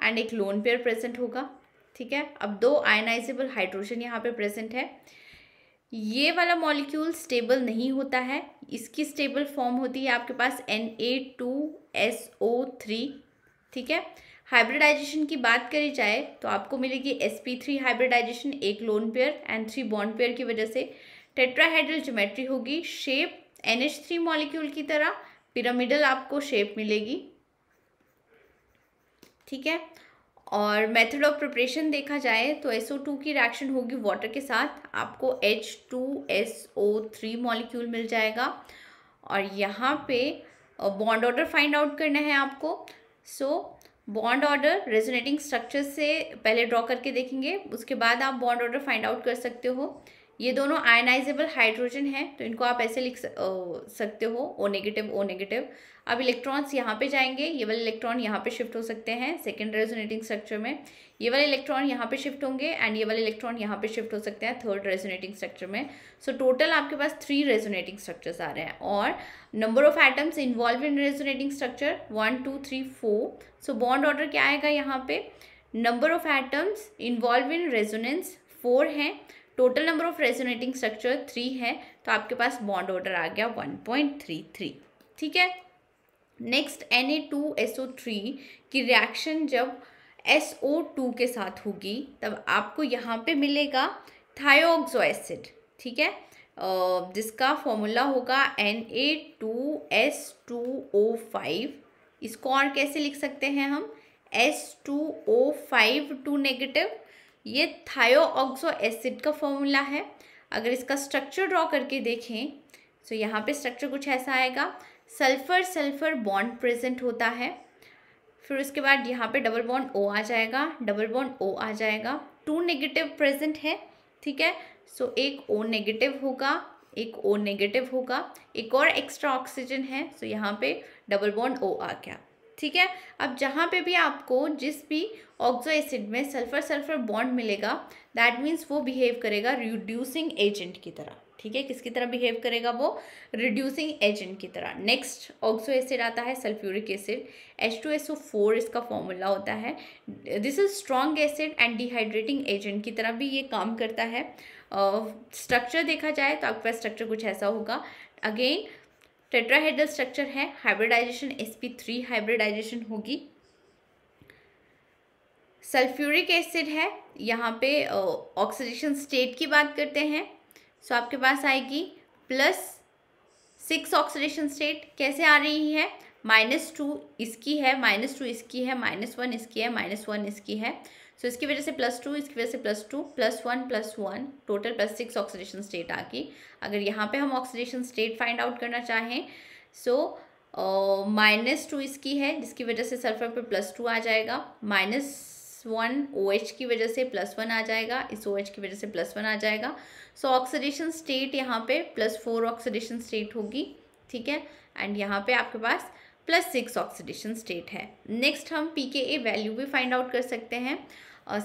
A: एंड एक लोन पेयर प्रेजेंट होगा ठीक है अब दो आयनाइजेबल हाइड्रोजन यहाँ पे प्रेजेंट है ये वाला मॉलिक्यूल स्टेबल नहीं होता है इसकी स्टेबल फॉर्म होती है आपके पास N A two S O three ठीक है हाइब्रिडाइजेशन की बात करी जाए तो आपको मिलेगी एस पी थ्री हाइब्रिडाइजेशन एक lone pair and three bond pair की वजह से टेट्राहेड्रल जोमेट्री होगी shape N H three molecule की तरह पिरामिडल आपको शेप मिलेगी ठीक है और मेथड ऑफ प्रिपरेशन देखा जाए तो एस ओ टू की रिएक्शन होगी वाटर के साथ आपको H two S O three molecule मिल जाएगा और यहाँ पे बॉन्ड ऑर्डर फाइंड आउट करना है आपको so bond order resonating structure से पहले ड्रॉ करके देखेंगे उसके बाद आप बॉन्ड ऑर्डर फाइंड आउट कर सकते हो ये दोनों आयनाइजेबल हाइड्रोजन है तो इनको आप ऐसे लिख सकते हो ओ नेगेटिव ओ नेगेटिव अब इलेक्ट्रॉन्स यहाँ पे जाएंगे ये वाले इलेक्ट्रॉन यहाँ पे शिफ्ट हो सकते हैं सेकेंड रेजोनेटिंग स्ट्रक्चर में ये वाले इलेक्ट्रॉन यहाँ पे शिफ्ट होंगे एंड ये वाले इलेक्ट्रॉन यहाँ पे शिफ्ट हो सकते हैं थर्ड रेजोनेटिंग स्ट्रक्चर में सो so, टोटल आपके पास थ्री रेजोनेटिंग स्ट्रक्चर्स आ रहे हैं और number of atoms involve in resonating structure one two three four so bond order क्या आएगा यहाँ पे number of atoms involve in resonance four हैं total number of resonating structure three है तो आपके पास बॉन्ड ऑर्डर आ गया वन पॉइंट थ्री थ्री ठीक है next N A two S O three की रिएक्शन जब एस ओ टू के साथ होगी तब आपको यहाँ पे मिलेगा थायोक्सो एसिड ठीक है जिसका फॉर्मूला होगा N A two two S O five इसको और कैसे लिख सकते हैं हम S two O five two negative ये थायोक्सो एसिड का फॉर्मूला है अगर इसका स्ट्रक्चर ड्रॉ करके देखें तो यहाँ पे स्ट्रक्चर कुछ ऐसा आएगा सल्फर सल्फर बॉन्ड प्रेजेंट होता है फिर उसके बाद यहाँ पे डबल बॉन्ड ओ आ जाएगा डबल बॉन्ड ओ आ जाएगा टू नेगेटिव प्रेजेंट है ठीक है सो so, एक ओ नेगेटिव होगा एक ओ नेगेटिव होगा एक और एक्स्ट्रा ऑक्सीजन है सो so यहाँ पे डबल बॉन्ड ओ आ गया ठीक है अब जहाँ पे भी आपको जिस भी ऑक्सो एसिड में सल्फर सल्फर बॉन्ड मिलेगा दैट मीन्स वो बिहेव करेगा रिड्यूसिंग एजेंट की तरह ठीक है किसकी तरह बिहेव करेगा वो रिड्यूसिंग एजेंट की तरह नेक्स्ट ऑक्सो एसिड आता है sulphuric acid H two S O four इसका फॉर्मूला होता है this is strong acid and dehydrating agent की तरह भी ये काम करता है स्ट्रक्चर uh, देखा जाए तो आपका स्ट्रक्चर कुछ ऐसा होगा अगेन टेट्राहेड्रल स्ट्रक्चर है hybridization S P three hybridization होगी सल्फ्यूरिक एसिड है यहाँ पे ऑक्सीडेशन uh, स्टेट की बात करते हैं सो आपके पास आएगी प्लस सिक्स ऑक्सीडेशन स्टेट कैसे आ रही है माइनस टू इसकी है माइनस टू इसकी है माइनस वन इसकी है माइनस वन इसकी है सो so, इसकी वजह से प्लस टू इसकी वजह से plus two plus one plus one total plus six oxidation state आ गई अगर यहाँ पे हम ऑक्सीडेशन स्टेट फाइंड आउट करना चाहें सो माइनस टू इसकी है जिसकी वजह से सल्फर पे प्लस टू आ जाएगा माइनस वन ओ एच की वजह से प्लस वन आ जाएगा इस ओ OH एच की वजह से प्लस वन आ जाएगा सो ऑक्सीडेशन स्टेट यहाँ पे प्लस फोर ऑक्सीडेशन स्टेट होगी ठीक है एंड यहाँ पे आपके पास प्लस सिक्स ऑक्सीडेशन स्टेट है नेक्स्ट हम पी के ए वैल्यू भी फाइंड आउट कर सकते हैं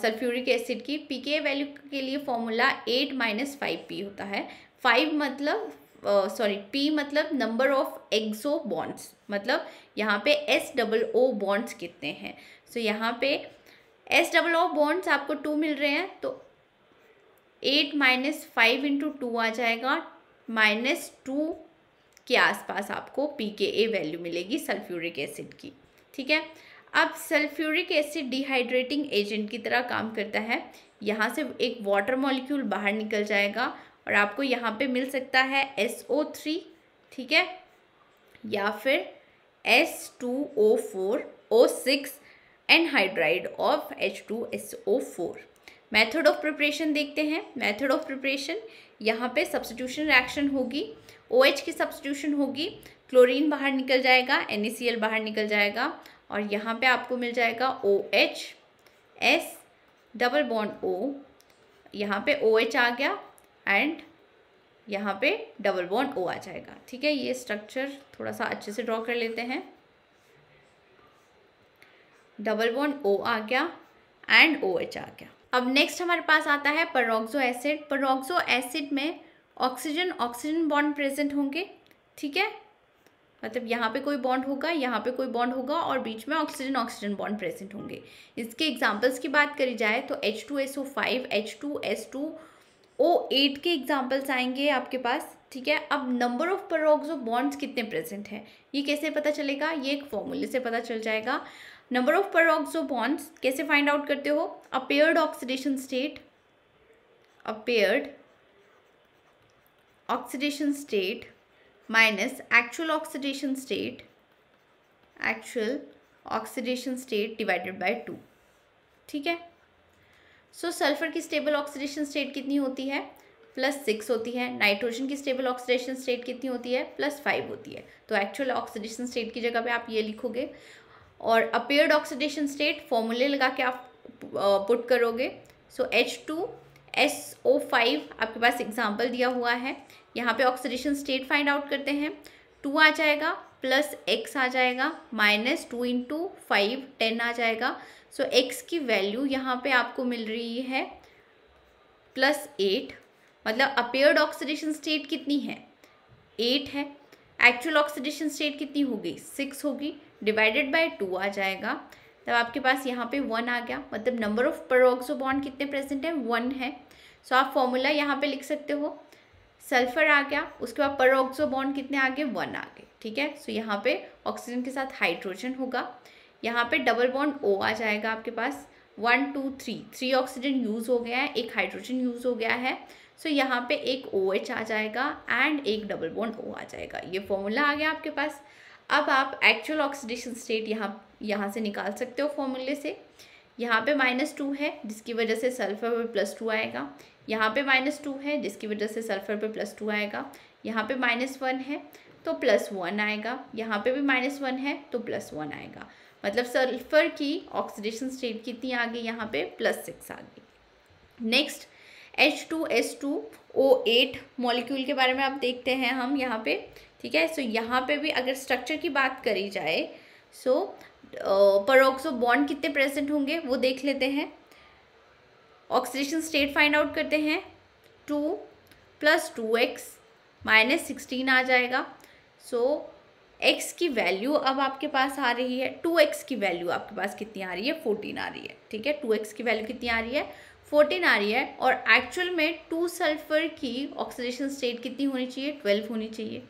A: सल्फ्यूरिक uh, एसिड की पी के ए वैल्यू के लिए formula eight minus five P होता है फाइव मतलब सॉरी uh, पी मतलब नंबर ऑफ एक्सो बॉन्ड्स मतलब यहाँ पे एस डबल ओ बॉन्ड्स कितने हैं सो so, यहाँ पे एस डबल ओ बॉन्ड्स आपको टू मिल रहे हैं तो eight minus five into two आ जाएगा माइनस टू के आसपास आपको पी के ए वैल्यू मिलेगी सल्फ्यूरिक एसिड की ठीक है अब सल्फ्यूरिक एसिड डिहाइड्रेटिंग एजेंट की तरह काम करता है यहाँ से एक वाटर मॉलिक्यूल बाहर निकल जाएगा और आपको यहाँ पे मिल सकता है एस ओ थ्री ठीक है या फिर S two O four O six anhydride hydride of H two S O four method of preparation देखते हैं मेथड ऑफ प्रिपरेशन यहाँ पे सब्सटीट्यूशन रिएक्शन होगी ओ OH की सब्सटीट्यूशन होगी क्लोरीन बाहर निकल जाएगा एन बाहर निकल जाएगा और यहाँ पे आपको मिल जाएगा O H S double bond O यहाँ पे ओ OH आ गया एंड यहाँ पे डबल बॉन्ड ओ आ जाएगा ठीक है ये स्ट्रक्चर थोड़ा सा अच्छे से ड्रॉ कर लेते हैं डबल बॉन्ड ओ आ गया एंड ओ एच आ गया अब नेक्स्ट हमारे पास आता है परोक्सो एसिड परोक्सो एसिड में ऑक्सीजन ऑक्सीजन बॉन्ड प्रेजेंट होंगे ठीक है मतलब यहाँ पे कोई बॉन्ड होगा यहाँ पे कोई बॉन्ड होगा और बीच में ऑक्सीजन ऑक्सीजन बॉन्ड प्रेजेंट होंगे इसके एग्जांपल्स की बात करी जाए तो H two S O five H two S two O eight के एग्जाम्पल्स आएंगे आपके पास ठीक है अब नंबर ऑफ परोक्सो बॉन्ड्स कितने प्रेजेंट हैं ये कैसे पता चलेगा ये एक फॉर्मूले से पता चल जाएगा नंबर ऑफ परोक्सो बॉन्ड्स कैसे फाइंड आउट करते हो apparent oxidation state apparent oxidation state minus actual oxidation state actual oxidation state divided by two ठीक है सो so, सल्फर की स्टेबल ऑक्सीडेशन स्टेट कितनी होती है प्लस सिक्स होती है नाइट्रोजन की स्टेबल ऑक्सीडेशन स्टेट कितनी होती है प्लस फाइव होती है तो एक्चुअल ऑक्सीडेशन स्टेट की जगह पे आप ये लिखोगे और अपेयर्ड ऑक्सीडेशन स्टेट फॉर्मूले लगा के आप पुट करोगे so H two S O five आपके पास एग्जाम्पल दिया हुआ है यहाँ पे ऑक्सीडेशन स्टेट फाइंड आउट करते हैं टू आ जाएगा प्लस एक्स आ जाएगा minus two into five ten आ जाएगा सो so, एक्स की वैल्यू यहाँ पे आपको मिल रही है प्लस एट मतलब अपेयर्ड ऑक्सीडेशन स्टेट कितनी है एट है एक्चुअल ऑक्सीडेशन स्टेट कितनी होगी सिक्स होगी डिवाइडेड बाय टू आ जाएगा तब आपके पास यहाँ पे वन आ गया मतलब नंबर ऑफ परोक्सो बॉन्ड कितने प्रेजेंट हैं वन है सो so, आप फॉर्मूला यहाँ पे लिख सकते हो सल्फर आ गया उसके बाद परोक्सो बॉन्ड कितने आ गए वन आ गए ठीक है सो so, यहाँ पे ऑक्सीजन के साथ हाइड्रोजन होगा यहाँ पे डबल बॉन्ड ओ आ जाएगा आपके पास one two three three oxygen use हो गया है एक हाइड्रोजन यूज़ हो गया है सो so, यहाँ पे एक ओ OH एच आ जाएगा एंड एक डबल बॉन्ड ओ आ जाएगा ये फॉर्मूला आ गया आपके पास अब आप एक्चुअल ऑक्सीडेशन स्टेट यहाँ यहाँ से निकाल सकते हो फॉर्मूले से यहाँ पे माइनस टू है जिसकी वजह से सल्फर पर प्लस टू आएगा यहाँ पे माइनस टू है जिसकी वजह से सल्फर पर प्लस टू आएगा यहाँ पे माइनस वन है तो प्लस वन आएगा यहाँ पे भी माइनस वन है तो प्लस वन आएगा मतलब सल्फर की ऑक्सीडेशन स्टेट कितनी आ गई यहाँ पे प्लस सिक्स आ गई next H two S two O eight molecule के बारे में आप देखते हैं हम यहाँ पे ठीक है सो यहाँ पे भी अगर स्ट्रक्चर की बात करी जाए सो परोक्सो बॉन्ड कितने प्रेजेंट होंगे वो देख लेते हैं ऑक्सीडेशन स्टेट फाइंड आउट करते हैं two plus two X minus sixteen आ जाएगा सो so, एक्स की वैल्यू अब आपके पास आ रही है टू एक्स की वैल्यू आपके पास कितनी आ रही है फोर्टीन आ रही है ठीक है टू एक्स की वैल्यू कितनी आ रही है फोर्टीन आ रही है और एक्चुअल में टू सल्फर की ऑक्सीडेशन स्टेट कितनी होनी चाहिए ट्वेल्व होनी चाहिए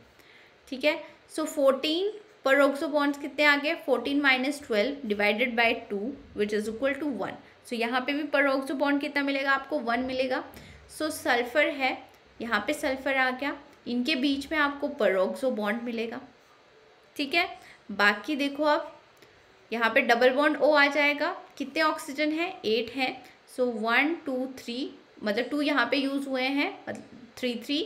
A: ठीक है so fourteen peroxo bonds कितने आ गए fourteen minus twelve divided by two which is equal to one so यहाँ पे भी पर बॉन्ड कितना मिलेगा आपको वन मिलेगा सो so, सल्फर है यहाँ पे सल्फर आ गया इनके बीच में आपको परोक्सो बॉन्ड मिलेगा ठीक है बाकी देखो आप यहाँ पे डबल बॉन्ड ओ आ जाएगा कितने ऑक्सीजन है एट है सो वन टू थ्री मतलब टू यहाँ पे यूज़ हुए हैं मतलब थ्री थ्री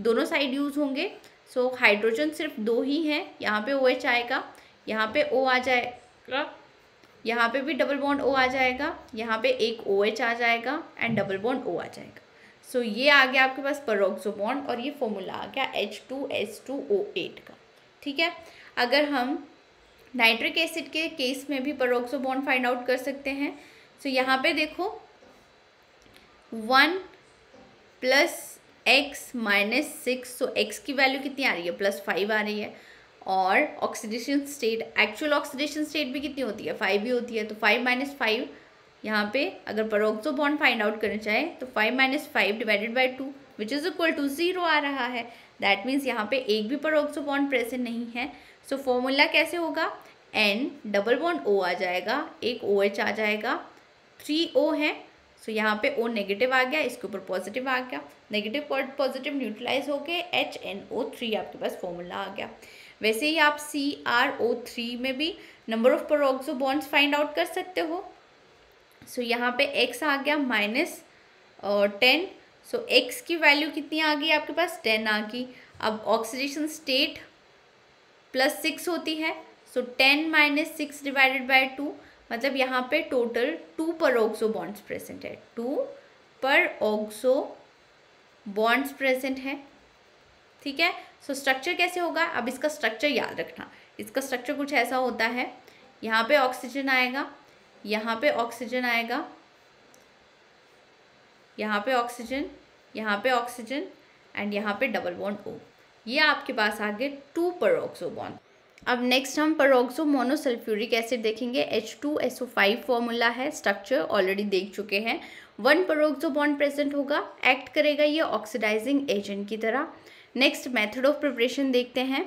A: दोनों साइड यूज़ होंगे सो so, हाइड्रोजन सिर्फ दो ही हैं यहाँ पे ओ एच आएगा यहाँ पे ओ आ जाएगा यहाँ पे भी डबल बॉन्ड ओ आ जाएगा यहाँ पे एक ओ OH आ जाएगा एंड डबल बॉन्ड ओ आ जाएगा सो so, ये आ गया आपके पास परोक्सो बॉन्ड और ये फॉर्मूला आ गया H two S two O eight का ठीक है अगर हम नाइट्रिक एसिड के केस में भी परोक्सो बॉन्ड फाइंड आउट कर सकते हैं सो so, यहाँ पे देखो one plus X minus six तो एक्स की वैल्यू कितनी आ रही है प्लस फाइव आ रही है और oxidation state actual oxidation state भी कितनी होती है फाइव ही होती है तो फाइव माइनस फाइव यहाँ पे अगर परोक्सो बॉन्ड फाइंड आउट करना चाहे तो five minus five divided by two which is equal to zero आ रहा है दैट मीन्स यहाँ पे एक भी परोक्सो बॉन्ड प्रेजेंट नहीं है सो so, फॉर्मूला कैसे होगा एन डबल बॉन्ड ओ आ जाएगा एक ओ OH एच आ जाएगा थ्री ओ है सो so, यहाँ पे ओ नेगेटिव आ गया इसके ऊपर पॉजिटिव आ गया नेगेटिव वर्ड पॉजिटिव न्यूट्रलाइज हो गए एच एन ओ थ्री आपके पास फॉर्मूला आ गया वैसे ही आप सी आर ओ थ्री में भी number of peroxo bonds find out कर सकते हो सो so, यहाँ पे एक्स आ गया माइनस टेन सो एक्स की वैल्यू कितनी आ गई आपके पास टेन आ गई अब ऑक्सीडेशन स्टेट प्लस सिक्स होती है so ten minus six divided by two मतलब यहाँ पे total two peroxo bonds present है two peroxo bonds present है ठीक है सो so, स्ट्रक्चर कैसे होगा अब इसका स्ट्रक्चर याद रखना इसका स्ट्रक्चर कुछ ऐसा होता है यहाँ पे ऑक्सीजन आएगा यहाँ पे ऑक्सीजन आएगा यहाँ पे ऑक्सीजन यहाँ पे ऑक्सीजन एंड यहाँ पे डबल बॉन्ड ओ ये आपके पास आगे टू पर ऑक्सो बॉन्ड अब नेक्स्ट हम परोक्सो मोनोसल्फ्यूरिक एसिड देखेंगे H two S O five formula है स्ट्रक्चर ऑलरेडी देख चुके हैं वन परोक्सो बॉन्ड प्रेजेंट होगा एक्ट करेगा ये ऑक्सीडाइजिंग एजेंट की तरह नेक्स्ट मेथड ऑफ प्रिपरेशन देखते हैं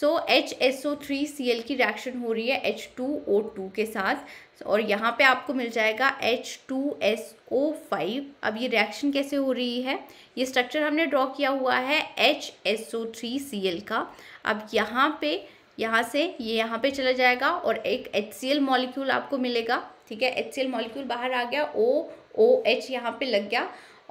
A: so H S O three C L की रिएक्शन हो रही है एच टू ओ टू के साथ और यहाँ पे आपको मिल जाएगा H two S O five अब ये रिएक्शन कैसे हो रही है ये स्ट्रक्चर हमने ड्रॉ किया हुआ है H S O three C L का अब यहाँ पे यहाँ से ये यहाँ पे चला जाएगा और एक एच सी एल मॉलिक्यूल आपको मिलेगा ठीक है एच सी एल मॉलिक्यूल बाहर आ गया ओ ओ एच यहाँ पे लग गया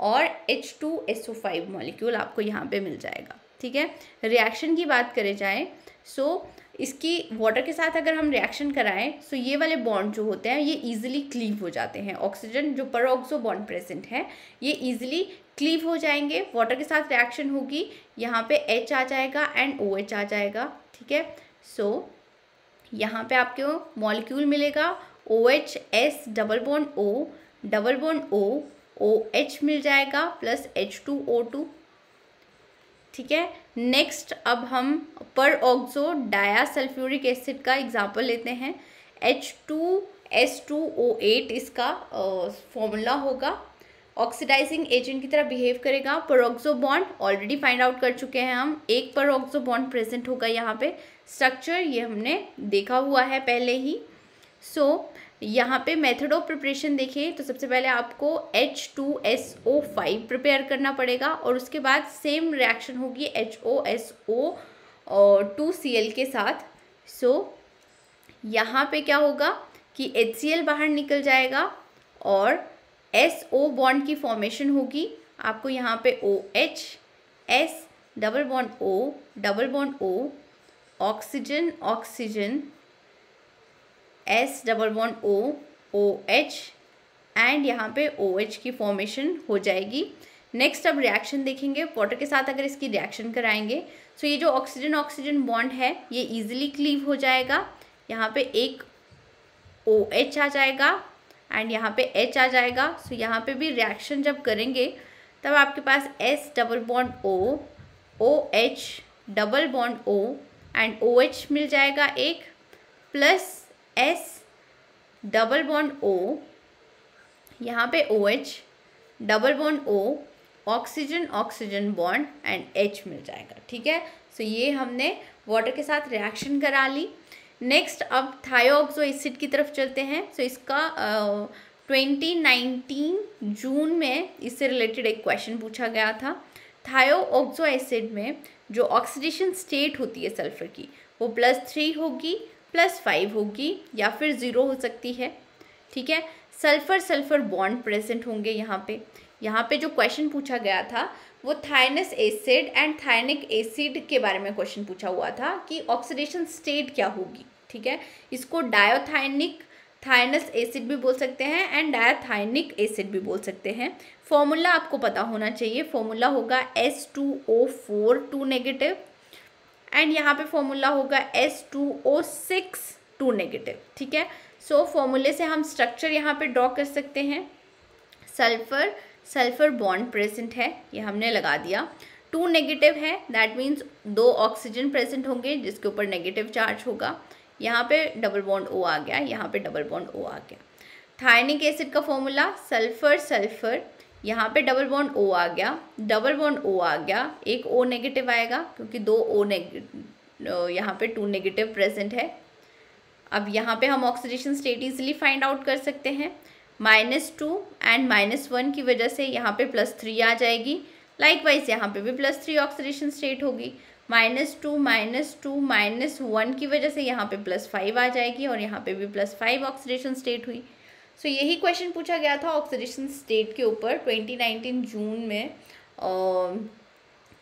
A: और H two S O five molecule आपको यहाँ पे मिल जाएगा ठीक है रिएक्शन की बात करें जाए सो so, इसकी वाटर के साथ अगर हम रिएक्शन कराएं सो so ये वाले बॉन्ड जो होते हैं ये ईजिली क्लीव हो जाते हैं ऑक्सीजन जो परोक्सो बॉन्ड प्रेजेंट है ये ईजिली क्लीव हो जाएंगे वाटर के साथ रिएक्शन होगी यहाँ पे एच आ जाएगा एंड ओ OH एच आ जाएगा ठीक है सो so, यहाँ पे आपको मॉलिक्यूल मिलेगा O H S double bond O double bond O O H मिल जाएगा plus H two O two ठीक है नेक्स्ट अब हम peroxo di sulphuric acid का एग्जाम्पल लेते हैं H two S two O eight इसका फॉर्मूला होगा ऑक्सीडाइजिंग एजेंट की तरह बिहेव करेगा peroxo bond already find out कर चुके हैं हम एक परोक्सो बॉन्ड प्रेजेंट होगा यहाँ पे स्ट्रक्चर ये हमने देखा हुआ है पहले ही सो so, यहाँ पे मेथड ऑफ प्रिपरेशन देखें तो सबसे पहले आपको H two S O five prepare करना पड़ेगा और उसके बाद सेम रिएक्शन होगी H O S O two C L के साथ सो so, यहाँ पे क्या होगा कि एच सी एल बाहर निकल जाएगा और एस ओ बॉन्ड की फॉर्मेशन होगी आपको यहाँ पे O H S double bond O double bond O oxygen oxygen S double bond O O H and यहाँ पे ओ एच की फॉर्मेशन हो जाएगी नेक्स्ट अब रिएक्शन देखेंगे वाटर के साथ अगर इसकी रिएक्शन कराएंगे सो तो ये जो ऑक्सीजन ऑक्सीजन बॉन्ड है ये इजीली क्लीव हो जाएगा यहाँ पे एक ओ OH आ जाएगा एंड यहाँ पे H आ जाएगा सो so, यहाँ पे भी रिएक्शन जब करेंगे तब आपके पास S double bond O O H double bond O and O H मिल जाएगा एक plus S double bond O यहाँ पे O H double bond O oxygen oxygen bond and H मिल जाएगा ठीक है सो so ये हमने वाटर के साथ रिएक्शन करा ली नेक्स्ट अब थायोक्सो एसिड की तरफ चलते हैं सो so, इसका ट्वेंटी नाइनटीन जून में इससे रिलेटेड एक क्वेश्चन पूछा गया था थायोक्सो एसिड में जो ऑक्सीडेशन स्टेट होती है सल्फर की वो प्लस थ्री होगी प्लस फाइव होगी या फिर ज़ीरो हो सकती है ठीक है सल्फर सल्फर बॉन्ड प्रेजेंट होंगे यहाँ पे यहाँ पे जो क्वेश्चन पूछा गया था वो thionous acid and thionic acid के बारे में क्वेश्चन पूछा हुआ था कि ऑक्सीडेशन स्टेट क्या होगी ठीक है इसको डायोथाइनिक थायनस एसिड भी बोल सकते हैं एंड डायथाइनिक एसिड भी बोल सकते हैं फॉर्मूला आपको पता होना चाहिए फॉर्मूला होगा S two O four two negative and यहाँ पे फॉर्मूला होगा S two O six two negative ठीक है सो so, फॉर्मूले से हम स्ट्रक्चर यहाँ पे ड्रॉ कर सकते हैं सल्फर सल्फर बॉन्ड प्रेजेंट है ये हमने लगा दिया टू नेगेटिव है दैट मीन्स दो ऑक्सीजन प्रेजेंट होंगे जिसके ऊपर नेगेटिव चार्ज होगा यहाँ पे डबल बॉन्ड ओ आ गया यहाँ पे डबल बॉन्ड ओ आ गया थायनिक एसिड का फॉर्मूला सल्फर सल्फर यहाँ पे डबल बॉन्ड ओ आ गया डबल बॉन्ड ओ आ गया एक ओ नेगेटिव आएगा क्योंकि दो ओ ने यहाँ पे टू नेगेटिव प्रेजेंट है अब यहाँ पे हम oxidation state easily find out कर सकते हैं minus two and minus one की वजह से यहाँ पे प्लस थ्री आ जाएगी लाइक वाइज यहाँ पे भी प्लस थ्री ऑक्सीडेशन स्टेट होगी minus two minus two minus one की वजह से यहाँ पे प्लस फाइव आ जाएगी और यहाँ पे भी प्लस फाइव ऑक्सीडेशन स्टेट हुई सो so, यही क्वेश्चन पूछा गया था ऑक्सीडेशन स्टेट के ऊपर ट्वेंटी नाइनटीन जून में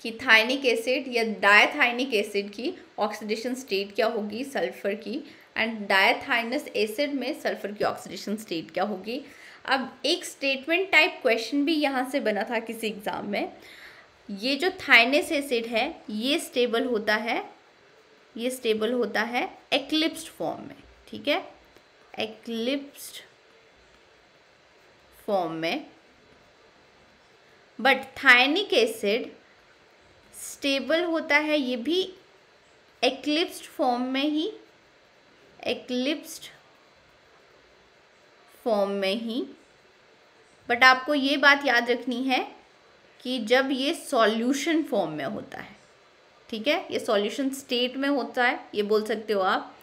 A: कि थाइनिक एसिड या डायथाइनिक एसिड की ऑक्सीडेशन स्टेट क्या होगी सल्फर की एंड डायथाइनस एसिड में सल्फर की ऑक्सीडेशन स्टेट क्या होगी अब एक स्टेटमेंट टाइप क्वेश्चन भी यहाँ से बना था किसी एग्ज़ाम में ये जो थाइनेस एसिड है ये स्टेबल होता है ये स्टेबल होता है एक्लिप्स्ड फॉर्म में ठीक है एक्लिप्स्ड फॉर्म में बट थाइनिक एसिड स्टेबल होता है ये भी एक्लिप्स्ड फॉर्म में ही एक्लिप्स्ड फॉर्म में ही बट आपको ये बात याद रखनी है कि जब ये सॉल्यूशन फॉर्म में होता है ठीक है ये सॉल्यूशन स्टेट में होता है ये बोल सकते हो आप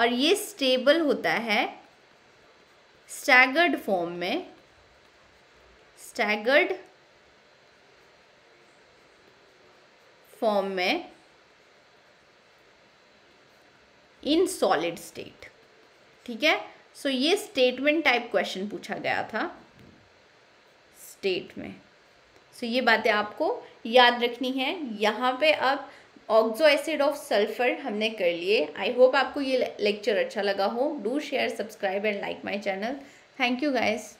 A: और ये स्टेबल होता है स्टैगर्ड फॉर्म में स्टैगर्ड फॉर्म में इन सॉलिड स्टेट ठीक है सो so, ये स्टेटमेंट टाइप क्वेश्चन पूछा गया था स्टेट में सो ये बातें आपको याद रखनी है यहाँ पे अब ऑक्जो एसिड ऑफ सल्फर हमने कर लिए आई होप आपको ये लेक्चर अच्छा लगा हो do share subscribe and like my channel thank you guys